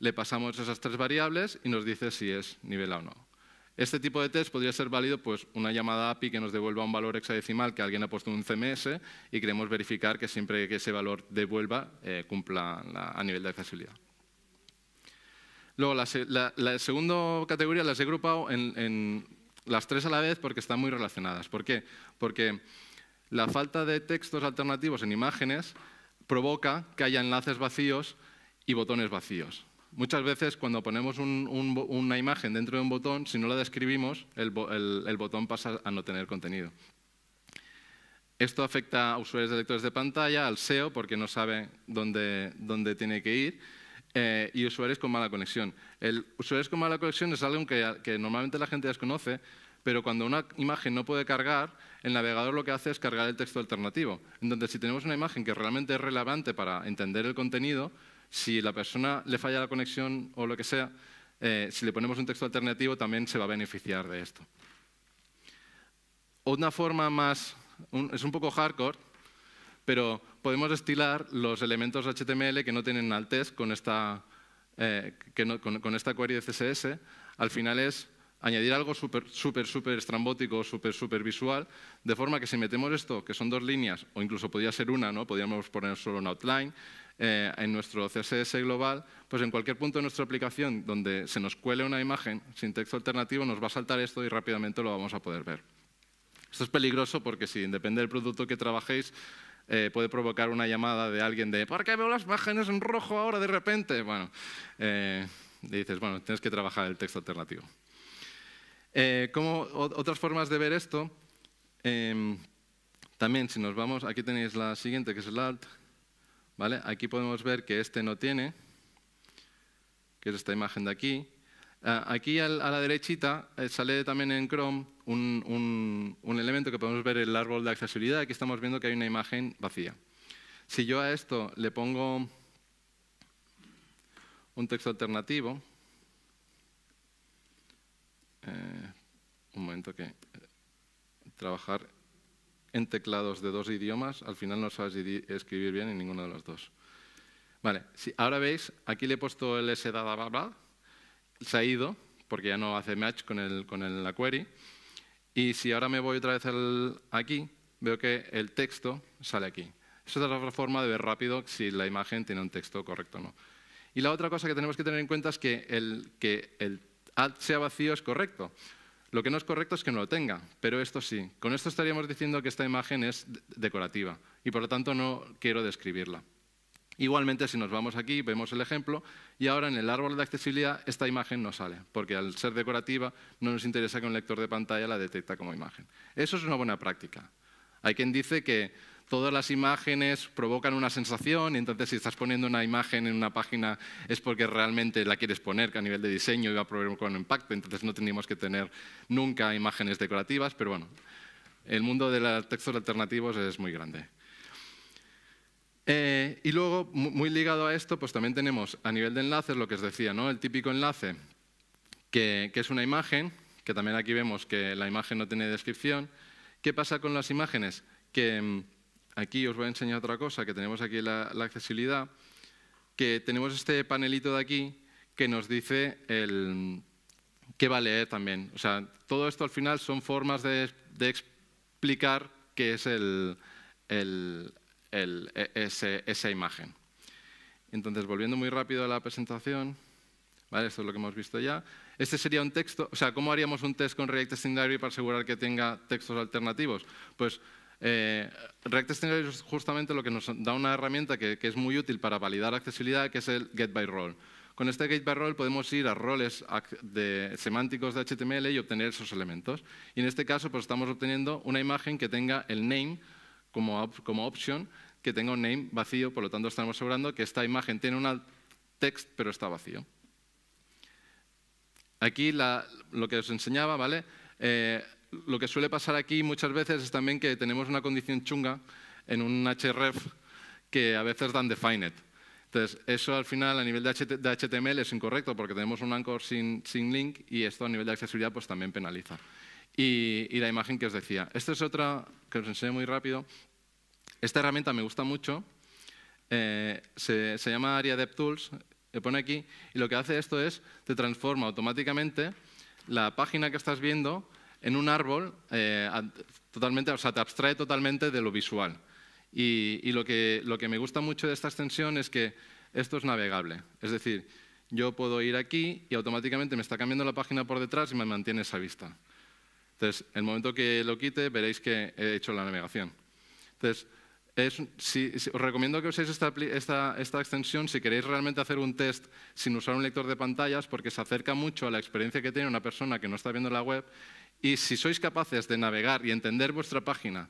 le pasamos esas tres variables y nos dice si es nivelado o no. Este tipo de test podría ser válido pues, una llamada API que nos devuelva un valor hexadecimal que alguien ha puesto en un CMS y queremos verificar que siempre que ese valor devuelva eh, cumpla a nivel de accesibilidad. Luego, la, segunda categoría las he agrupado en, las tres a la vez porque están muy relacionadas. ¿Por qué? Porque la falta de textos alternativos en imágenes provoca que haya enlaces vacíos y botones vacíos. Muchas veces cuando ponemos una imagen dentro de un botón, si no la describimos, el, botón pasa a no tener contenido. Esto afecta a usuarios de lectores de pantalla, al SEO, porque no sabe dónde, tiene que ir, eh, y usuarios con mala conexión. El usuarios con mala conexión es algo que, que normalmente la gente desconoce, pero cuando una imagen no puede cargar, el navegador lo que hace es cargar el texto alternativo. Entonces, si tenemos una imagen que realmente es relevante para entender el contenido, si la persona le falla la conexión o lo que sea, eh, si le ponemos un texto alternativo también se va a beneficiar de esto. Una forma más, es un poco hardcore, pero podemos destilar los elementos HTML que no tienen altes con esta, eh, con, esta query de CSS. Al final es añadir algo súper, súper, súper estrambótico, súper, súper visual, de forma que si metemos esto, que son dos líneas, o incluso podría ser una, ¿no? podríamos poner solo un outline, eh, en nuestro CSS global, pues en cualquier punto de nuestra aplicación donde se nos cuele una imagen sin texto alternativo, nos va a saltar esto y rápidamente lo vamos a poder ver. Esto es peligroso porque si depende del producto que trabajéis, eh, puede provocar una llamada de alguien de ¿por qué veo las imágenes en rojo ahora de repente? Bueno, eh, dices, bueno, tienes que trabajar el texto alternativo. otras formas de ver esto, em, también si nos vamos, aquí tenéis la siguiente que es el alt, ¿Vale? Aquí podemos ver que este no tiene, que es esta imagen de aquí. Ah, aquí a la derechita eh, sale también en Chrome un, un, elemento que podemos ver el árbol de accesibilidad. Aquí estamos viendo que hay una imagen vacía. Si yo a esto le pongo un texto alternativo, eh, un momento que eh, trabajar en teclados de dos idiomas, al final no sabes escribir bien en ninguno de los dos. Vale, si ahora veis, aquí le he puesto el s se ha ido, porque ya no hace match con, el, con el, la query. Y si ahora me voy otra vez al, aquí, veo que el texto sale aquí. Esa es otra forma de ver rápido si la imagen tiene un texto correcto o no. Y la otra cosa que tenemos que tener en cuenta es que el, que el sea vacío es correcto. Lo que no es correcto es que no lo tenga, pero esto sí. Con esto estaríamos diciendo que esta imagen es decorativa y por lo tanto no quiero describirla. Igualmente, si nos vamos aquí, vemos el ejemplo y ahora en el árbol de accesibilidad esta imagen no sale, porque al ser decorativa no nos interesa que un lector de pantalla la detecta como imagen. Eso es una buena práctica. Hay quien dice que todas las imágenes provocan una sensación y entonces si estás poniendo una imagen en una página es porque realmente la quieres poner, que a nivel de diseño iba a probar con impacto, entonces no teníamos que tener nunca imágenes decorativas, pero bueno, el mundo de los textos alternativos es muy grande. Eh, y luego, muy ligado a esto, pues también tenemos a nivel de enlaces lo que os decía, ¿no? el típico enlace que, que es una imagen, que también aquí vemos que la imagen no tiene descripción. ¿Qué pasa con las imágenes? Que mm, Aquí os voy a enseñar otra cosa, que tenemos aquí la, accesibilidad, que tenemos este panelito de aquí que nos dice el, qué va a leer también. O sea, todo esto al final son formas de, explicar qué es el, e, esa imagen. Entonces, volviendo muy rápido a la presentación, esto es lo que hemos visto ya. Este sería un texto, o sea, ¿cómo haríamos un test con React Diary para asegurar que tenga textos alternativos? Pues eh, React es justamente lo que nos da una herramienta que, es muy útil para validar accesibilidad, que es el get by role. Con este get by role podemos ir a roles de semánticos de HTML y obtener esos elementos. Y en este caso pues, estamos obteniendo una imagen que tenga el name como, como option, que tenga un name vacío, por lo tanto estamos asegurando que esta imagen tiene un text pero está vacío. Aquí lo que os enseñaba, ¿vale? Eh, lo que suele pasar aquí muchas veces es también que tenemos una condición chunga en un href que a veces dan defined. Entonces, eso al final a nivel de, HTML es incorrecto porque tenemos un anchor sin, link y esto a nivel de accesibilidad pues también penaliza. Y, la imagen que os decía. Esta es otra que os enseño muy rápido. Esta herramienta me gusta mucho. Eh, se, se, llama Area DevTools, le pone aquí, y lo que hace esto es, te transforma automáticamente la página que estás viendo en un árbol eh, totalmente, o sea, te abstrae totalmente de lo visual. Y, lo, que, lo que me gusta mucho de esta extensión es que esto es navegable. Es decir, yo puedo ir aquí y automáticamente me está cambiando la página por detrás y me mantiene esa vista. Entonces, el momento que lo quite, veréis que he hecho la navegación. Entonces, os recomiendo que uséis esta, extensión si queréis realmente hacer un test sin usar un lector de pantallas, porque se acerca mucho a la experiencia que tiene una persona que no está viendo la web y si sois capaces de navegar y entender vuestra página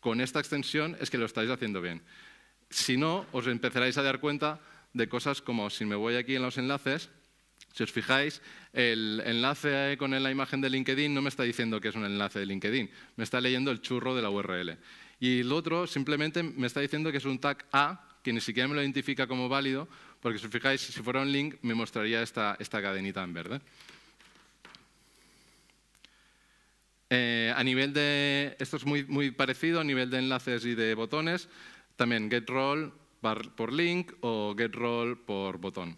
con esta extensión, es que lo estáis haciendo bien. Si no, os empezaréis a dar cuenta de cosas como, si me voy aquí en los enlaces, si os fijáis, el enlace con la imagen de LinkedIn no me está diciendo que es un enlace de LinkedIn, me está leyendo el churro de la URL. Y el otro simplemente me está diciendo que es un tag A, que ni siquiera me lo identifica como válido, porque si os fijáis, si fuera un link, me mostraría esta, esta cadenita en verde. Eh, a nivel de, esto es muy, parecido a nivel de enlaces y de botones, también getRoll por link o getRoll por botón.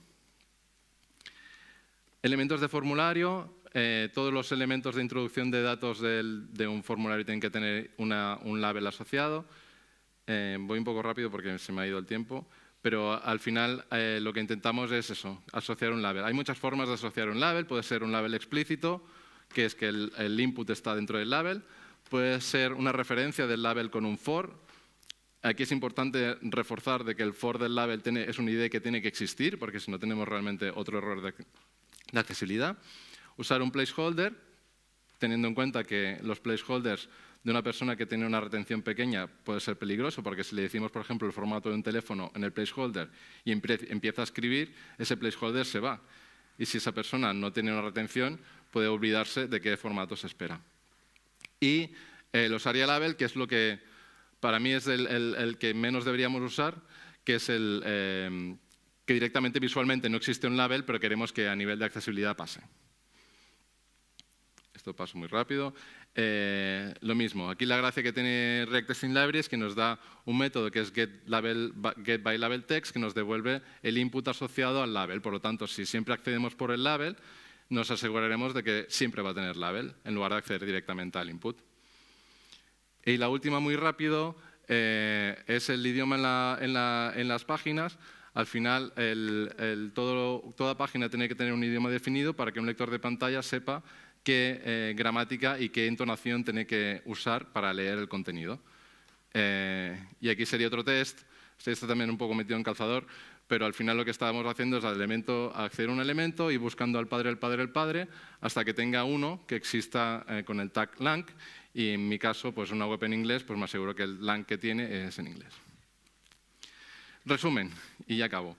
Elementos de formulario, eh, todos los elementos de introducción de datos de un formulario tienen que tener un label asociado. Eh, voy un poco rápido porque se me ha ido el tiempo, pero al final lo que intentamos es eso, asociar un label. Hay muchas formas de asociar un label, puede ser un label explícito, que es que el, input está dentro del label, puede ser una referencia del label con un for. Aquí es importante reforzar de que el for del label es una idea que tiene que existir, porque si no tenemos realmente otro error de accesibilidad. Usar un placeholder, teniendo en cuenta que los placeholders de una persona que tiene una retención pequeña puede ser peligroso, porque si le decimos, por ejemplo, el formato de un teléfono en el placeholder y empieza a escribir, ese placeholder se va. Y si esa persona no tiene una retención, puede olvidarse de qué formato se espera. Y eh, los ARIA Label, que es lo que para mí es el, que menos deberíamos usar, que es el eh, que directamente visualmente no existe un label, pero queremos que a nivel de accesibilidad pase. Esto pasa muy rápido. Eh, lo mismo, aquí la gracia que tiene React sin Library es que nos da un método que es get, get by label text, que nos devuelve el input asociado al label. Por lo tanto, si siempre accedemos por el label, nos aseguraremos de que siempre va a tener label en lugar de acceder directamente al input. Y la última, muy rápido, eh, es el idioma en, las páginas. Al final, toda página tiene que tener un idioma definido para que un lector de pantalla sepa qué eh, gramática y qué entonación tiene que usar para leer el contenido. Eh, y aquí sería otro test. Este está también un poco metido en calzador, pero al final lo que estábamos haciendo es acceder a un elemento y buscando al padre, el padre, el padre, hasta que tenga uno que exista eh, con el tag lang, y en mi caso, pues una web en inglés, pues me aseguro que el lang que tiene es en inglés. Resumen, y ya acabo.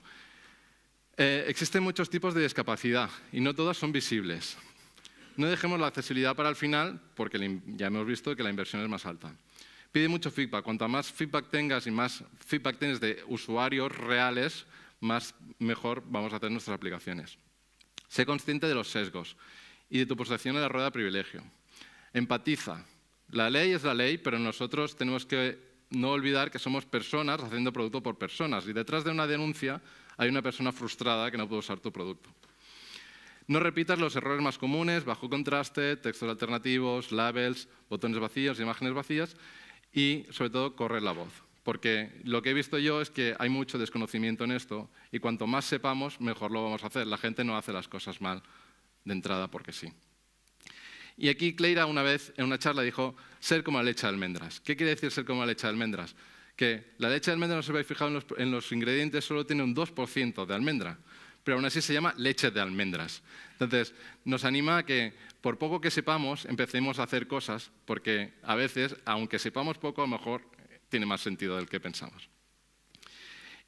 Eh, existen muchos tipos de discapacidad y no todas son visibles. No dejemos la accesibilidad para el final porque ya hemos visto que la inversión es más alta. Pide mucho feedback. Cuanto más feedback tengas y más feedback tienes de usuarios reales, más mejor vamos a hacer nuestras aplicaciones. Sé consciente de los sesgos y de tu posición en la rueda de privilegio. Empatiza. La ley es la ley, pero nosotros tenemos que no olvidar que somos personas haciendo producto por personas. Y detrás de una denuncia hay una persona frustrada que no puede usar tu producto. No repitas los errores más comunes, bajo contraste, textos alternativos, labels, botones vacíos, imágenes vacías y sobre todo correr la voz. Porque lo que he visto yo es que hay mucho desconocimiento en esto y cuanto más sepamos, mejor lo vamos a hacer. La gente no hace las cosas mal de entrada porque sí. Y aquí Cleira una vez en una charla dijo, ser como la leche de almendras. ¿Qué quiere decir ser como la leche de almendras? Que la leche de almendras, no se habéis fijado en los, en los ingredientes, solo tiene un 2% de almendra, pero aún así se llama leche de almendras. Entonces, nos anima a que por poco que sepamos, empecemos a hacer cosas, porque a veces, aunque sepamos poco, a lo mejor eh, tiene más sentido del que pensamos.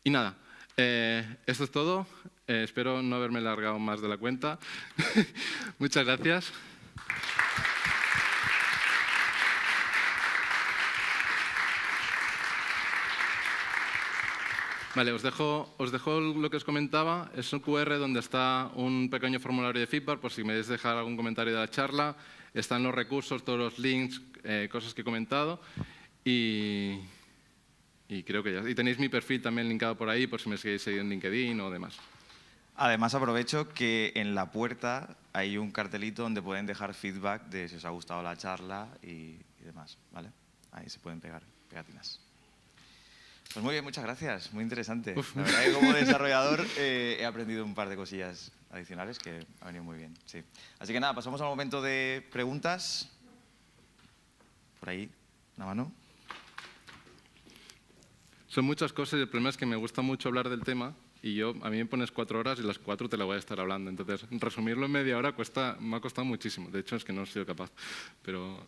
Y nada, eh, esto es todo. Eh, espero no haberme largado más de la cuenta. Muchas gracias. Vale, os dejo, os dejo lo que os comentaba. Es un QR donde está un pequeño formulario de feedback, por si me dejáis dejar algún comentario de la charla. Están los recursos, todos los links, eh, cosas que he comentado. Y, creo que ya. Y tenéis mi perfil también linkado por ahí, por si me seguís en LinkedIn o demás. Además, aprovecho que en la puerta hay un cartelito donde pueden dejar feedback de si os ha gustado la charla y, demás. ¿vale? Ahí se pueden pegar pegatinas. Pues muy bien, muchas gracias. Muy interesante. La verdad que como desarrollador eh, he aprendido un par de cosillas adicionales que ha venido muy bien. Así que nada, pasamos al momento de preguntas. Por ahí, una mano. Son muchas cosas y el problema es que me gusta mucho hablar del tema y yo, a mí me pones cuatro horas y las cuatro te la voy a estar hablando. Entonces, resumirlo en media hora cuesta, me ha costado muchísimo. De hecho, es que no he sido capaz. Pero...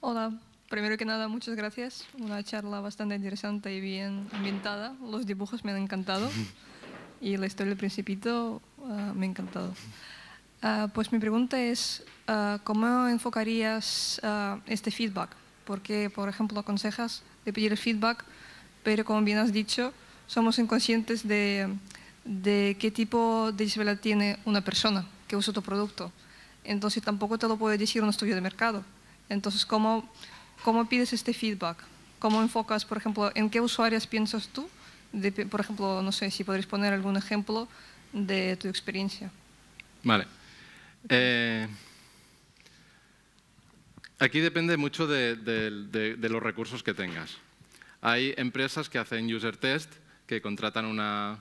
Hola, primero que nada, muchas gracias. Una charla bastante interesante y bien ambientada. Los dibujos me han encantado y la historia del principito ah, me ha encantado. Ah, pues mi pregunta es, ah, ¿cómo enfocarías este feedback? Porque, por ejemplo, aconsejas de pedir el feedback, pero como bien has dicho, somos inconscientes de, de qué tipo de disabilidad tiene una persona que usa tu producto. Entonces tampoco te lo puede decir un estudio de mercado. Entonces, ¿cómo ¿Cómo pides este feedback? ¿Cómo enfocas, por ejemplo, en qué usuarios piensas tú? por ejemplo, no sé si podrías poner algún ejemplo de tu experiencia. Vale. Eh, aquí depende mucho de, los recursos que tengas. Hay empresas que hacen user test, que contratan una,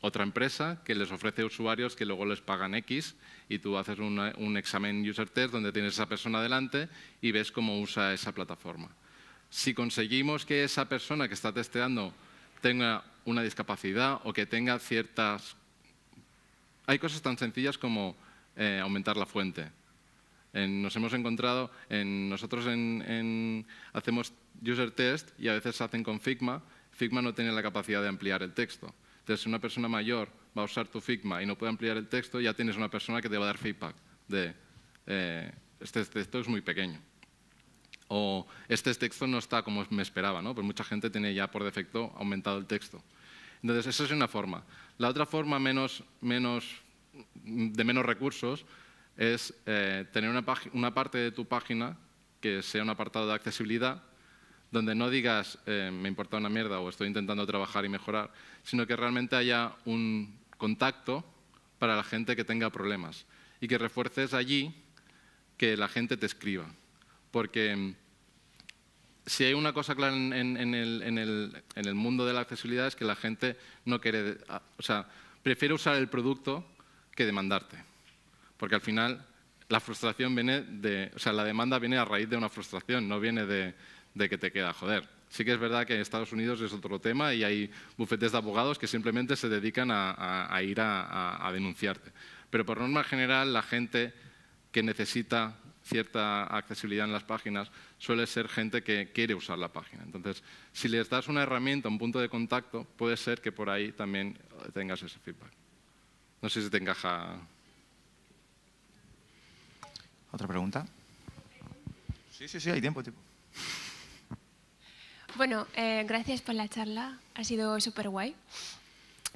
otra empresa que les ofrece usuarios que luego les pagan X y tú haces un examen user test donde tienes a esa persona delante y ves cómo usa esa plataforma. Si conseguimos que esa persona que está testeando tenga una discapacidad o que tenga ciertas... Hay cosas tan sencillas como eh, aumentar la fuente. nos hemos encontrado, nosotros hacemos user test y a veces se hacen con Figma. Figma no tiene la capacidad de ampliar el texto. Entonces, si una persona mayor va a usar tu Figma y no puede ampliar el texto, ya tienes una persona que te va a dar feedback de eh, este, este texto es muy pequeño. O este texto no está como me esperaba, ¿no? Pues mucha gente tiene ya por defecto aumentado el texto. Entonces, esa es una forma. La otra forma menos, menos, de menos recursos es eh, tener una, una parte de tu página que sea un apartado de accesibilidad donde no digas eh, me importa una mierda o estoy intentando trabajar y mejorar, sino que realmente haya un contacto para la gente que tenga problemas y que refuerces allí que la gente te escriba. Porque mm, si hay una cosa clara en, el, mundo de la accesibilidad es que la gente no quiere, ah, o sea, prefiere usar el producto que demandarte. Porque al final la frustración viene de, o sea, la demanda viene a raíz de una frustración, no viene de, de que te queda joder. Sí que es verdad que en Estados Unidos es otro tema y hay bufetes de abogados que simplemente se dedican a, ir a, denunciarte. Pero por norma general la gente que necesita cierta accesibilidad en las páginas suele ser gente que quiere usar la página. Entonces, si les das una herramienta, un punto de contacto, puede ser que por ahí también tengas ese feedback. No sé si te encaja. ¿Otra pregunta? Sí, sí, sí, hay tiempo, tiempo. Bueno, eh, gracias por la charla, ha sido súper guay.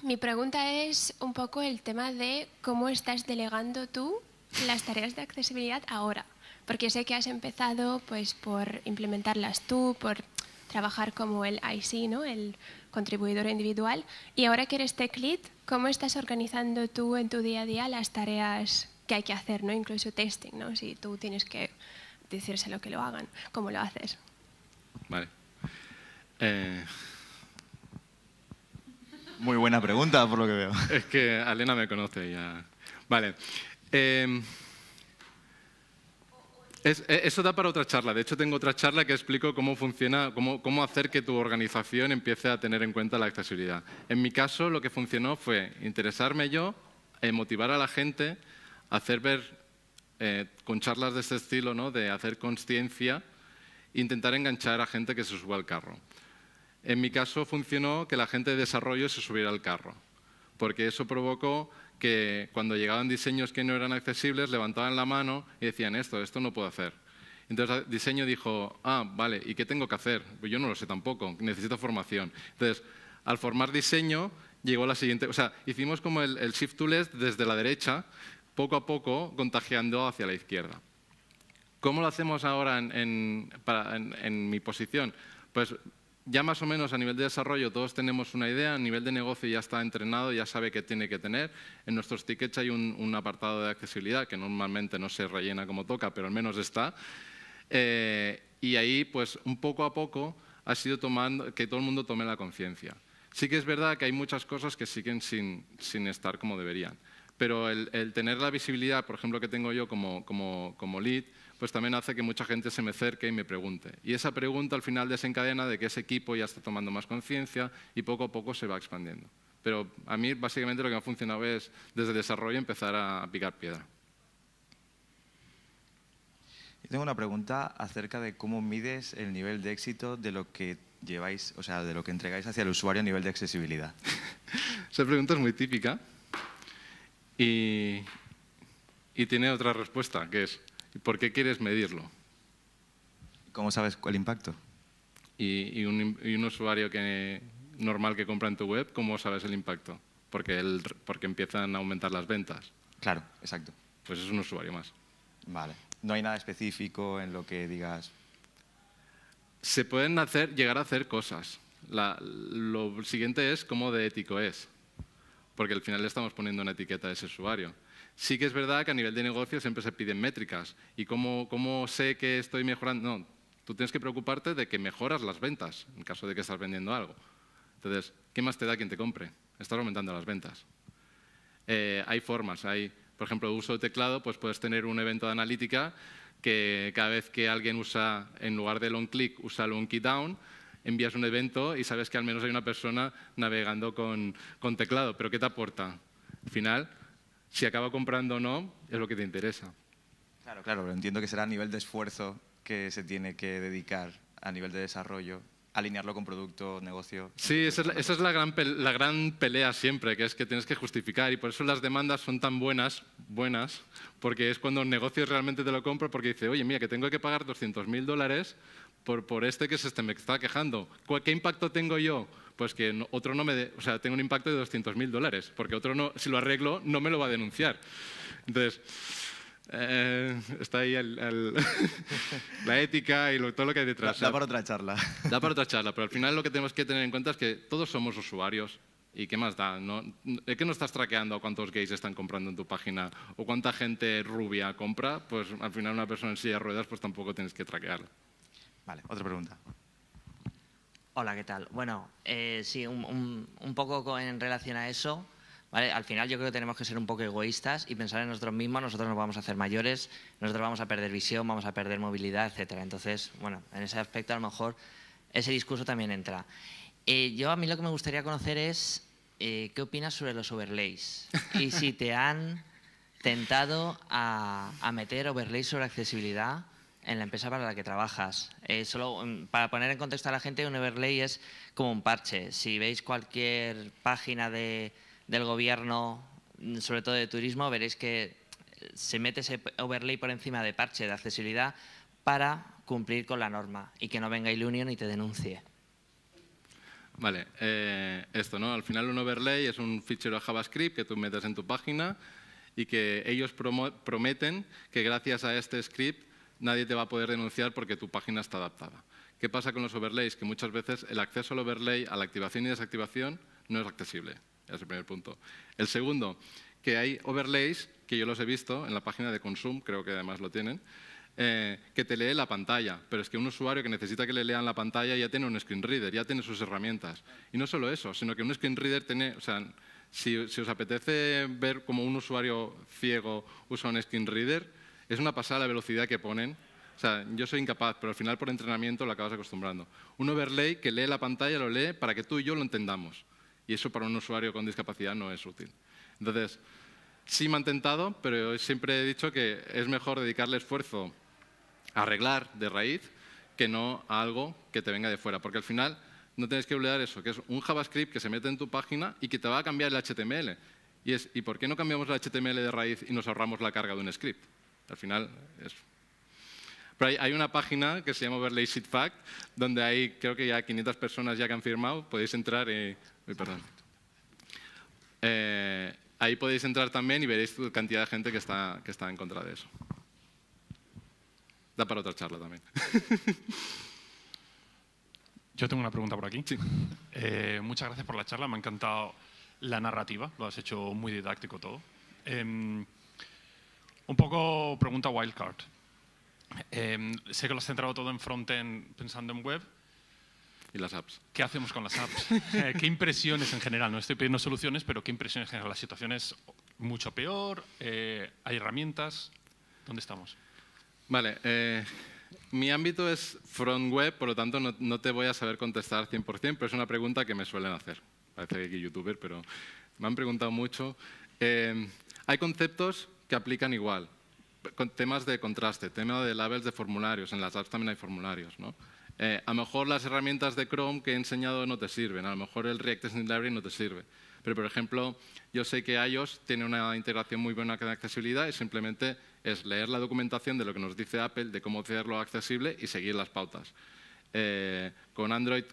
Mi pregunta es un poco el tema de cómo estás delegando tú las tareas de accesibilidad ahora, porque sé que has empezado pues, por implementarlas tú, por trabajar como el IC, ¿no? el contribuidor individual, y ahora que eres tech lead, ¿cómo estás organizando tú en tu día a día las tareas que hay que hacer, ¿no? incluso testing, ¿no? si tú tienes que decirse lo que lo hagan, ¿cómo lo haces? Vale. Eh, muy buena pregunta, por lo que veo. Es que Alena me conoce ya. Vale. Eh, eh, eso da para otra charla. De hecho, tengo otra charla que explico cómo funciona, cómo, hacer que tu organización empiece a tener en cuenta la accesibilidad. En mi caso, lo que funcionó fue interesarme yo, motivar a la gente, hacer ver con charlas de este estilo, ¿no? de hacer conciencia, intentar enganchar a gente que se suba al carro. En mi caso funcionó que la gente de desarrollo se subiera al carro, porque eso provocó que cuando llegaban diseños que no eran accesibles, levantaban la mano y decían esto, esto no puedo hacer. Entonces diseño dijo, ah, vale, ¿y qué tengo que hacer? Pues yo no lo sé tampoco, necesito formación. Entonces, al formar diseño, llegó la siguiente, o sea, hicimos como el, shift to left desde la derecha, poco a poco contagiando hacia la izquierda. ¿Cómo lo hacemos ahora en, en mi posición? Pues ya más o menos a nivel de desarrollo todos tenemos una idea, a nivel de negocio ya está entrenado, ya sabe qué tiene que tener. En nuestros tickets hay un, apartado de accesibilidad que normalmente no se rellena como toca, pero al menos está. Eh, y ahí, pues, un poco a poco ha sido tomando, que todo el mundo tome la conciencia. Sí que es verdad que hay muchas cosas que siguen sin, estar como deberían, pero el, tener la visibilidad, por ejemplo, que tengo yo como lead, pues también hace que mucha gente se me acerque y me pregunte. Y esa pregunta al final desencadena de que ese equipo ya está tomando más conciencia y poco a poco se va expandiendo. Pero a mí básicamente lo que me ha funcionado es desde el desarrollo empezar a picar piedra. tengo una pregunta acerca de cómo mides el nivel de éxito de lo que lleváis, o sea, de lo que entregáis hacia el usuario a nivel de accesibilidad. Esa pregunta es muy típica y tiene otra respuesta, que es ¿Y por qué quieres medirlo? ¿Cómo sabes el impacto? Y, un, usuario normal que compra en tu web, ¿cómo sabes el impacto? Porque, el, porque empiezan a aumentar las ventas. Claro, exacto. Pues es un usuario más. Vale. No hay nada específico en lo que digas. Se pueden hacer, llegar a hacer cosas. lo siguiente es cómo de ético es. Porque al final le estamos poniendo una etiqueta a ese usuario. Sí que es verdad que a nivel de negocio siempre se piden métricas. ¿Y cómo, sé que estoy mejorando? No, tú tienes que preocuparte de que mejoras las ventas, en caso de que estás vendiendo algo. Entonces, ¿qué más te da quien te compre? Estás aumentando las ventas. Eh, hay formas, hay, por ejemplo, uso de teclado, pues puedes tener un evento de analítica que cada vez que alguien usa, en lugar de long click, usa long key down, envías un evento y sabes que al menos hay una persona navegando con, con teclado. ¿Pero qué te aporta? Al final, si acaba comprando o no es lo que te interesa. Claro, claro, pero entiendo que será a nivel de esfuerzo que se tiene que dedicar, a nivel de desarrollo, alinearlo con producto, negocio. Sí, esa es, la, gran pelea, siempre, que es que tienes que justificar y por eso las demandas son tan buenas, buenas, porque es cuando el negocio realmente te lo compra porque dice, oye, mira, que tengo que pagar 200.000 dólares por, este que se me está quejando. ¿Qué impacto tengo yo? pues que otro no me... dé, o sea, tengo un impacto de 200.000 dólares, porque otro no, si lo arreglo no me lo va a denunciar. Entonces, eh, está ahí la ética y todo lo que hay detrás. Da, para otra charla. Da para otra charla, pero al final lo que tenemos que tener en cuenta es que todos somos usuarios. ¿Y qué más da? ¿No? ¿Es que no estás traqueando cuántos gays están comprando en tu página o cuánta gente rubia compra? Pues al final una persona en silla de ruedas pues tampoco tienes que traquearla. Vale, otra pregunta. Hola, ¿qué tal? Bueno, eh, sí, un, poco en relación a eso. Al final yo creo que tenemos que ser un poco egoístas y pensar en nosotros mismos. Nosotros nos vamos a hacer mayores, nosotros vamos a perder visión, vamos a perder movilidad, etcétera. Entonces, bueno, en ese aspecto a lo mejor ese discurso también entra. Eh, yo a mí lo que me gustaría conocer es eh, qué opinas sobre los overlays y si te han tentado a meter overlays sobre accesibilidad en la empresa para la que trabajas. Eh, solo mm, para poner en contexto a la gente, un overlay es como un parche. Si veis cualquier página de, del gobierno, mm, sobre todo de turismo, veréis que eh, se mete ese overlay por encima de parche de accesibilidad para cumplir con la norma y que no venga Ilunion y te denuncie. Vale, eh, esto, ¿no? Al final un overlay es un fichero JavaScript que tú metes en tu página y que ellos prometen que gracias a este script nadie te va a poder denunciar porque tu página está adaptada. ¿Qué pasa con los overlays? Que muchas veces el acceso al overlay, a la activación y desactivación, no es accesible. Es el primer punto. El segundo, que hay overlays, que yo los he visto en la página de Consum, creo que además lo tienen, eh, que te lee la pantalla, pero es que un usuario que necesita que le lean la pantalla ya tiene un screen reader, ya tiene sus herramientas. Y no solo eso, sino que un screen reader tiene, o sea, si, si os apetece ver cómo un usuario ciego usa un screen reader, es una pasada la velocidad que ponen. yo soy incapaz, pero al final por entrenamiento lo acabas acostumbrando. Un overlay que lee la pantalla lo lee para que tú y yo lo entendamos. Y eso para un usuario con discapacidad no es útil. Entonces, sí me han tentado, pero siempre he dicho que es mejor dedicarle esfuerzo a arreglar de raíz que no a algo que te venga de fuera. Porque al final no tienes que olvidar eso, que es un JavaScript que se mete en tu página y que te va a cambiar el HTML. Y es, ¿y por qué no cambiamos el HTML de raíz y nos ahorramos la carga de un script? Al final es... Pero hay, una página que se llama Overlay Fact, donde hay, creo que ya 500 personas ya que han firmado, podéis entrar y... perdón. Eh, ahí podéis entrar también y veréis la cantidad de gente que está, que está en contra de eso. Da para otra charla también. Yo tengo una pregunta por aquí. Eh, muchas gracias por la charla, me ha encantado la narrativa, lo has hecho muy didáctico todo. Em, un poco pregunta wildcard. Em, sé que lo has centrado todo en frontend pensando en web. Y las apps. ¿Qué hacemos con las apps? ¿Qué impresiones en general? No estoy pidiendo soluciones, pero ¿qué impresiones en general? La situación es mucho peor, eh, hay herramientas. ¿Dónde estamos? Vale. Eh, mi ámbito es front web, por lo tanto no, te voy a saber contestar 100%, pero es una pregunta que me suelen hacer. Parece que aquí youtuber, pero me han preguntado mucho. Eh, hay conceptos que aplican igual. Con temas de contraste, tema de labels de formularios, en las apps también hay formularios. ¿no? Eh, a lo mejor las herramientas de Chrome que he enseñado no te sirven, a lo mejor el React Design Library no te sirve. Pero, por ejemplo, yo sé que iOS tiene una integración muy buena con accesibilidad y simplemente es leer la documentación de lo que nos dice Apple, de cómo hacerlo accesible y seguir las pautas. Eh, con Android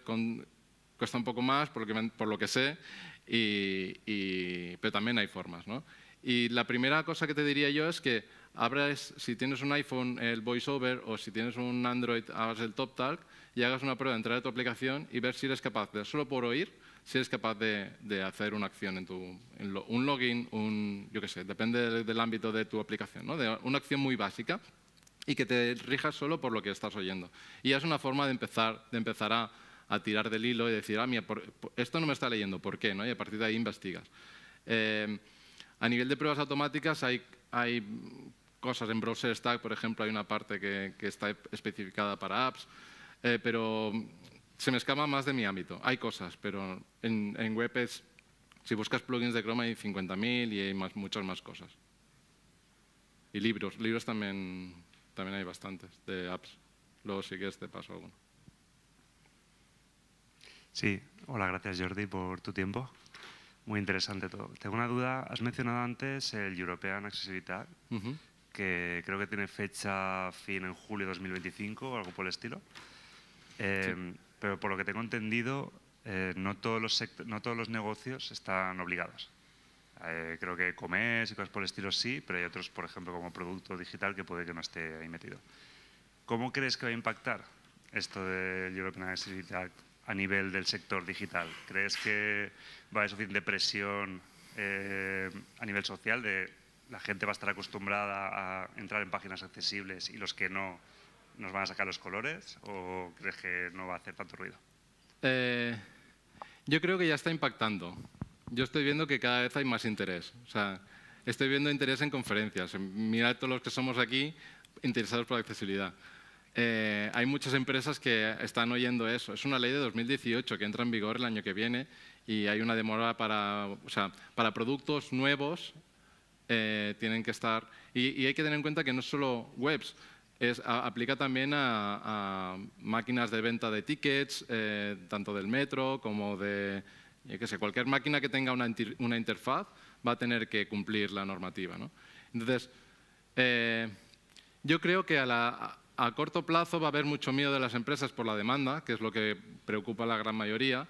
cuesta un poco más, por lo que, por lo que sé, y, y, pero también hay formas. ¿no? Y la primera cosa que te diría yo es que abras, si tienes un iPhone, el VoiceOver o si tienes un Android, hagas el TopTalk y hagas una prueba de entrar a tu aplicación y ver si eres capaz, de, solo por oír, si eres capaz de, de hacer una acción en tu... un login, un... yo qué sé, depende del, ámbito de tu aplicación, ¿no? De una acción muy básica y que te rijas solo por lo que estás oyendo. Y es una forma de empezar, de empezar a, tirar del hilo y decir, ah, mira, esto no me está leyendo, ¿por qué? ¿no? Y a partir de ahí investigas. Eh, a nivel de pruebas automáticas hay, hay cosas en Browser Stack, por ejemplo, hay una parte que, está especificada para apps, eh, pero se me escapa más de mi ámbito. Hay cosas, pero en, Webex si buscas plugins de Chrome hay 50.000 y hay más, muchas más cosas. Y libros, libros también, también hay bastantes de apps. Luego si quieres te paso alguno. Sí, hola, gracias Jordi por tu tiempo. Muy interesante todo. Tengo una duda. Has mencionado antes el European Accessibility Act, que creo que tiene fecha fin en julio de 2025 o algo por el estilo. Eh, pero por lo que tengo entendido, eh, no, todos los no todos los negocios están obligados. Eh, creo que comes y cosas por el estilo sí, pero hay otros, por ejemplo, como producto digital que puede que no esté ahí metido. ¿Cómo crees que va a impactar esto del European Accessibility Act a nivel del sector digital? ¿Crees que va a haber suficiente presión eh, a nivel social? De, la gente va a estar acostumbrada a entrar en páginas accesibles y los que no nos van a sacar los colores o crees que no va a hacer tanto ruido? Eh, yo creo que ya está impactando. Yo estoy viendo que cada vez hay más interés. O sea, estoy viendo interés en conferencias. Mirad todos los que somos aquí interesados por la accesibilidad. Eh, hay muchas empresas que están oyendo eso. Es una ley de 2018 que entra en vigor el año que viene y hay una demora para, o sea, para productos nuevos eh, tienen que estar... Y, hay que tener en cuenta que no es solo webs, es, aplica también a, máquinas de venta de tickets, eh, tanto del metro como de... qué sé, cualquier máquina que tenga una, una, interfaz va a tener que cumplir la normativa. ¿no? Entonces, yo creo que a la, a corto plazo va a haber mucho miedo de las empresas por la demanda, que es lo que preocupa a la gran mayoría.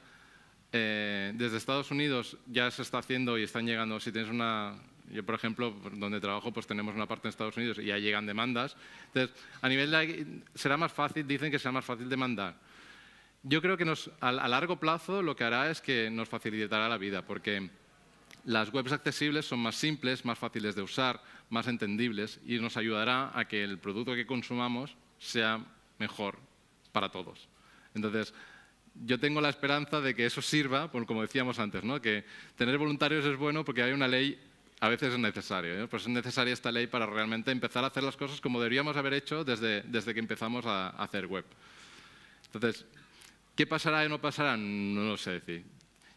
Eh, desde Estados Unidos ya se está haciendo y están llegando, si tienes una... Yo, por ejemplo, donde trabajo, pues tenemos una parte en Estados Unidos y ya llegan demandas. Entonces, a nivel de... Será más fácil, dicen que será más fácil demandar. Yo creo que a largo plazo lo que hará es que nos facilitará la vida, porque las webs accesibles son más simples, más fáciles de usar, más entendibles y nos ayudará a que el producto que consumamos sea mejor para todos. Entonces, yo tengo la esperanza de que eso sirva, como decíamos antes, ¿no? que tener voluntarios es bueno porque hay una ley, a veces es necesario, ¿eh? pues es necesaria esta ley para realmente empezar a hacer las cosas como deberíamos haber hecho desde, desde que empezamos a hacer web. Entonces, ¿qué pasará y no pasará? No lo sé decir.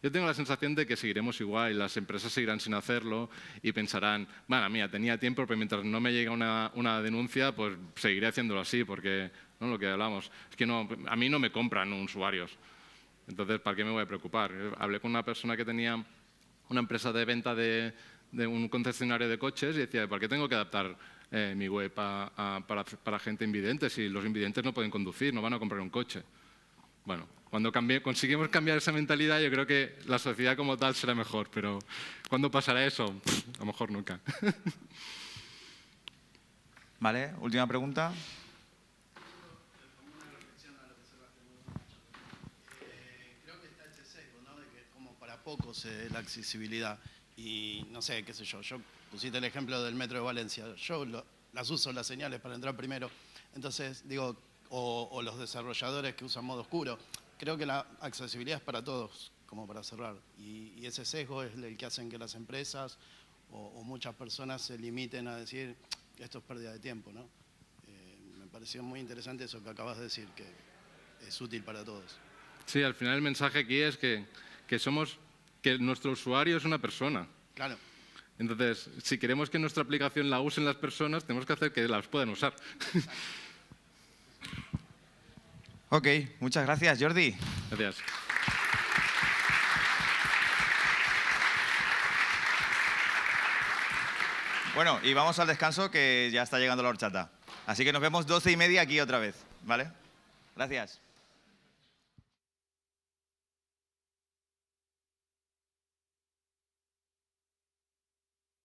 Yo tengo la sensación de que seguiremos igual, y las empresas seguirán sin hacerlo y pensarán, bueno, mía, tenía tiempo, pero mientras no me llega una, denuncia, pues seguiré haciéndolo así, porque ¿no? lo que hablamos, es que no, a mí no me compran usuarios. Entonces, ¿para qué me voy a preocupar? Eh, hablé con una persona que tenía una empresa de venta de, un concesionario de coches y decía, para qué tengo que adaptar eh, mi web para, para gente invidente si los invidentes no pueden conducir, no van a comprar un coche? Bueno, cuando cambie, conseguimos cambiar esa mentalidad, yo creo que la sociedad como tal será mejor, pero ¿cuándo pasará eso? a lo mejor nunca. Vale, última pregunta. como para poco se, la accesibilidad. Y no sé, qué sé yo, yo pusiste el ejemplo del metro de Valencia. Yo las uso las señales para entrar primero. Entonces, digo, o, los desarrolladores que usan modo oscuro creo que la accesibilidad es para todos, como para cerrar, y, ese sesgo es el que hacen que las empresas o, muchas personas se limiten a decir, que esto es pérdida de tiempo, ¿no? Eh, me pareció muy interesante eso que acabas de decir, que es útil para todos. Sí, al final el mensaje aquí es que, que somos, que nuestro usuario es una persona. Claro. Entonces, si queremos que nuestra aplicación la usen las personas, tenemos que hacer que las puedan usar. Ok, muchas gracias, Jordi. Gracias. Bueno, y vamos al descanso que ya está llegando la horchata. Así que nos vemos doce y media aquí otra vez, ¿vale? Gracias.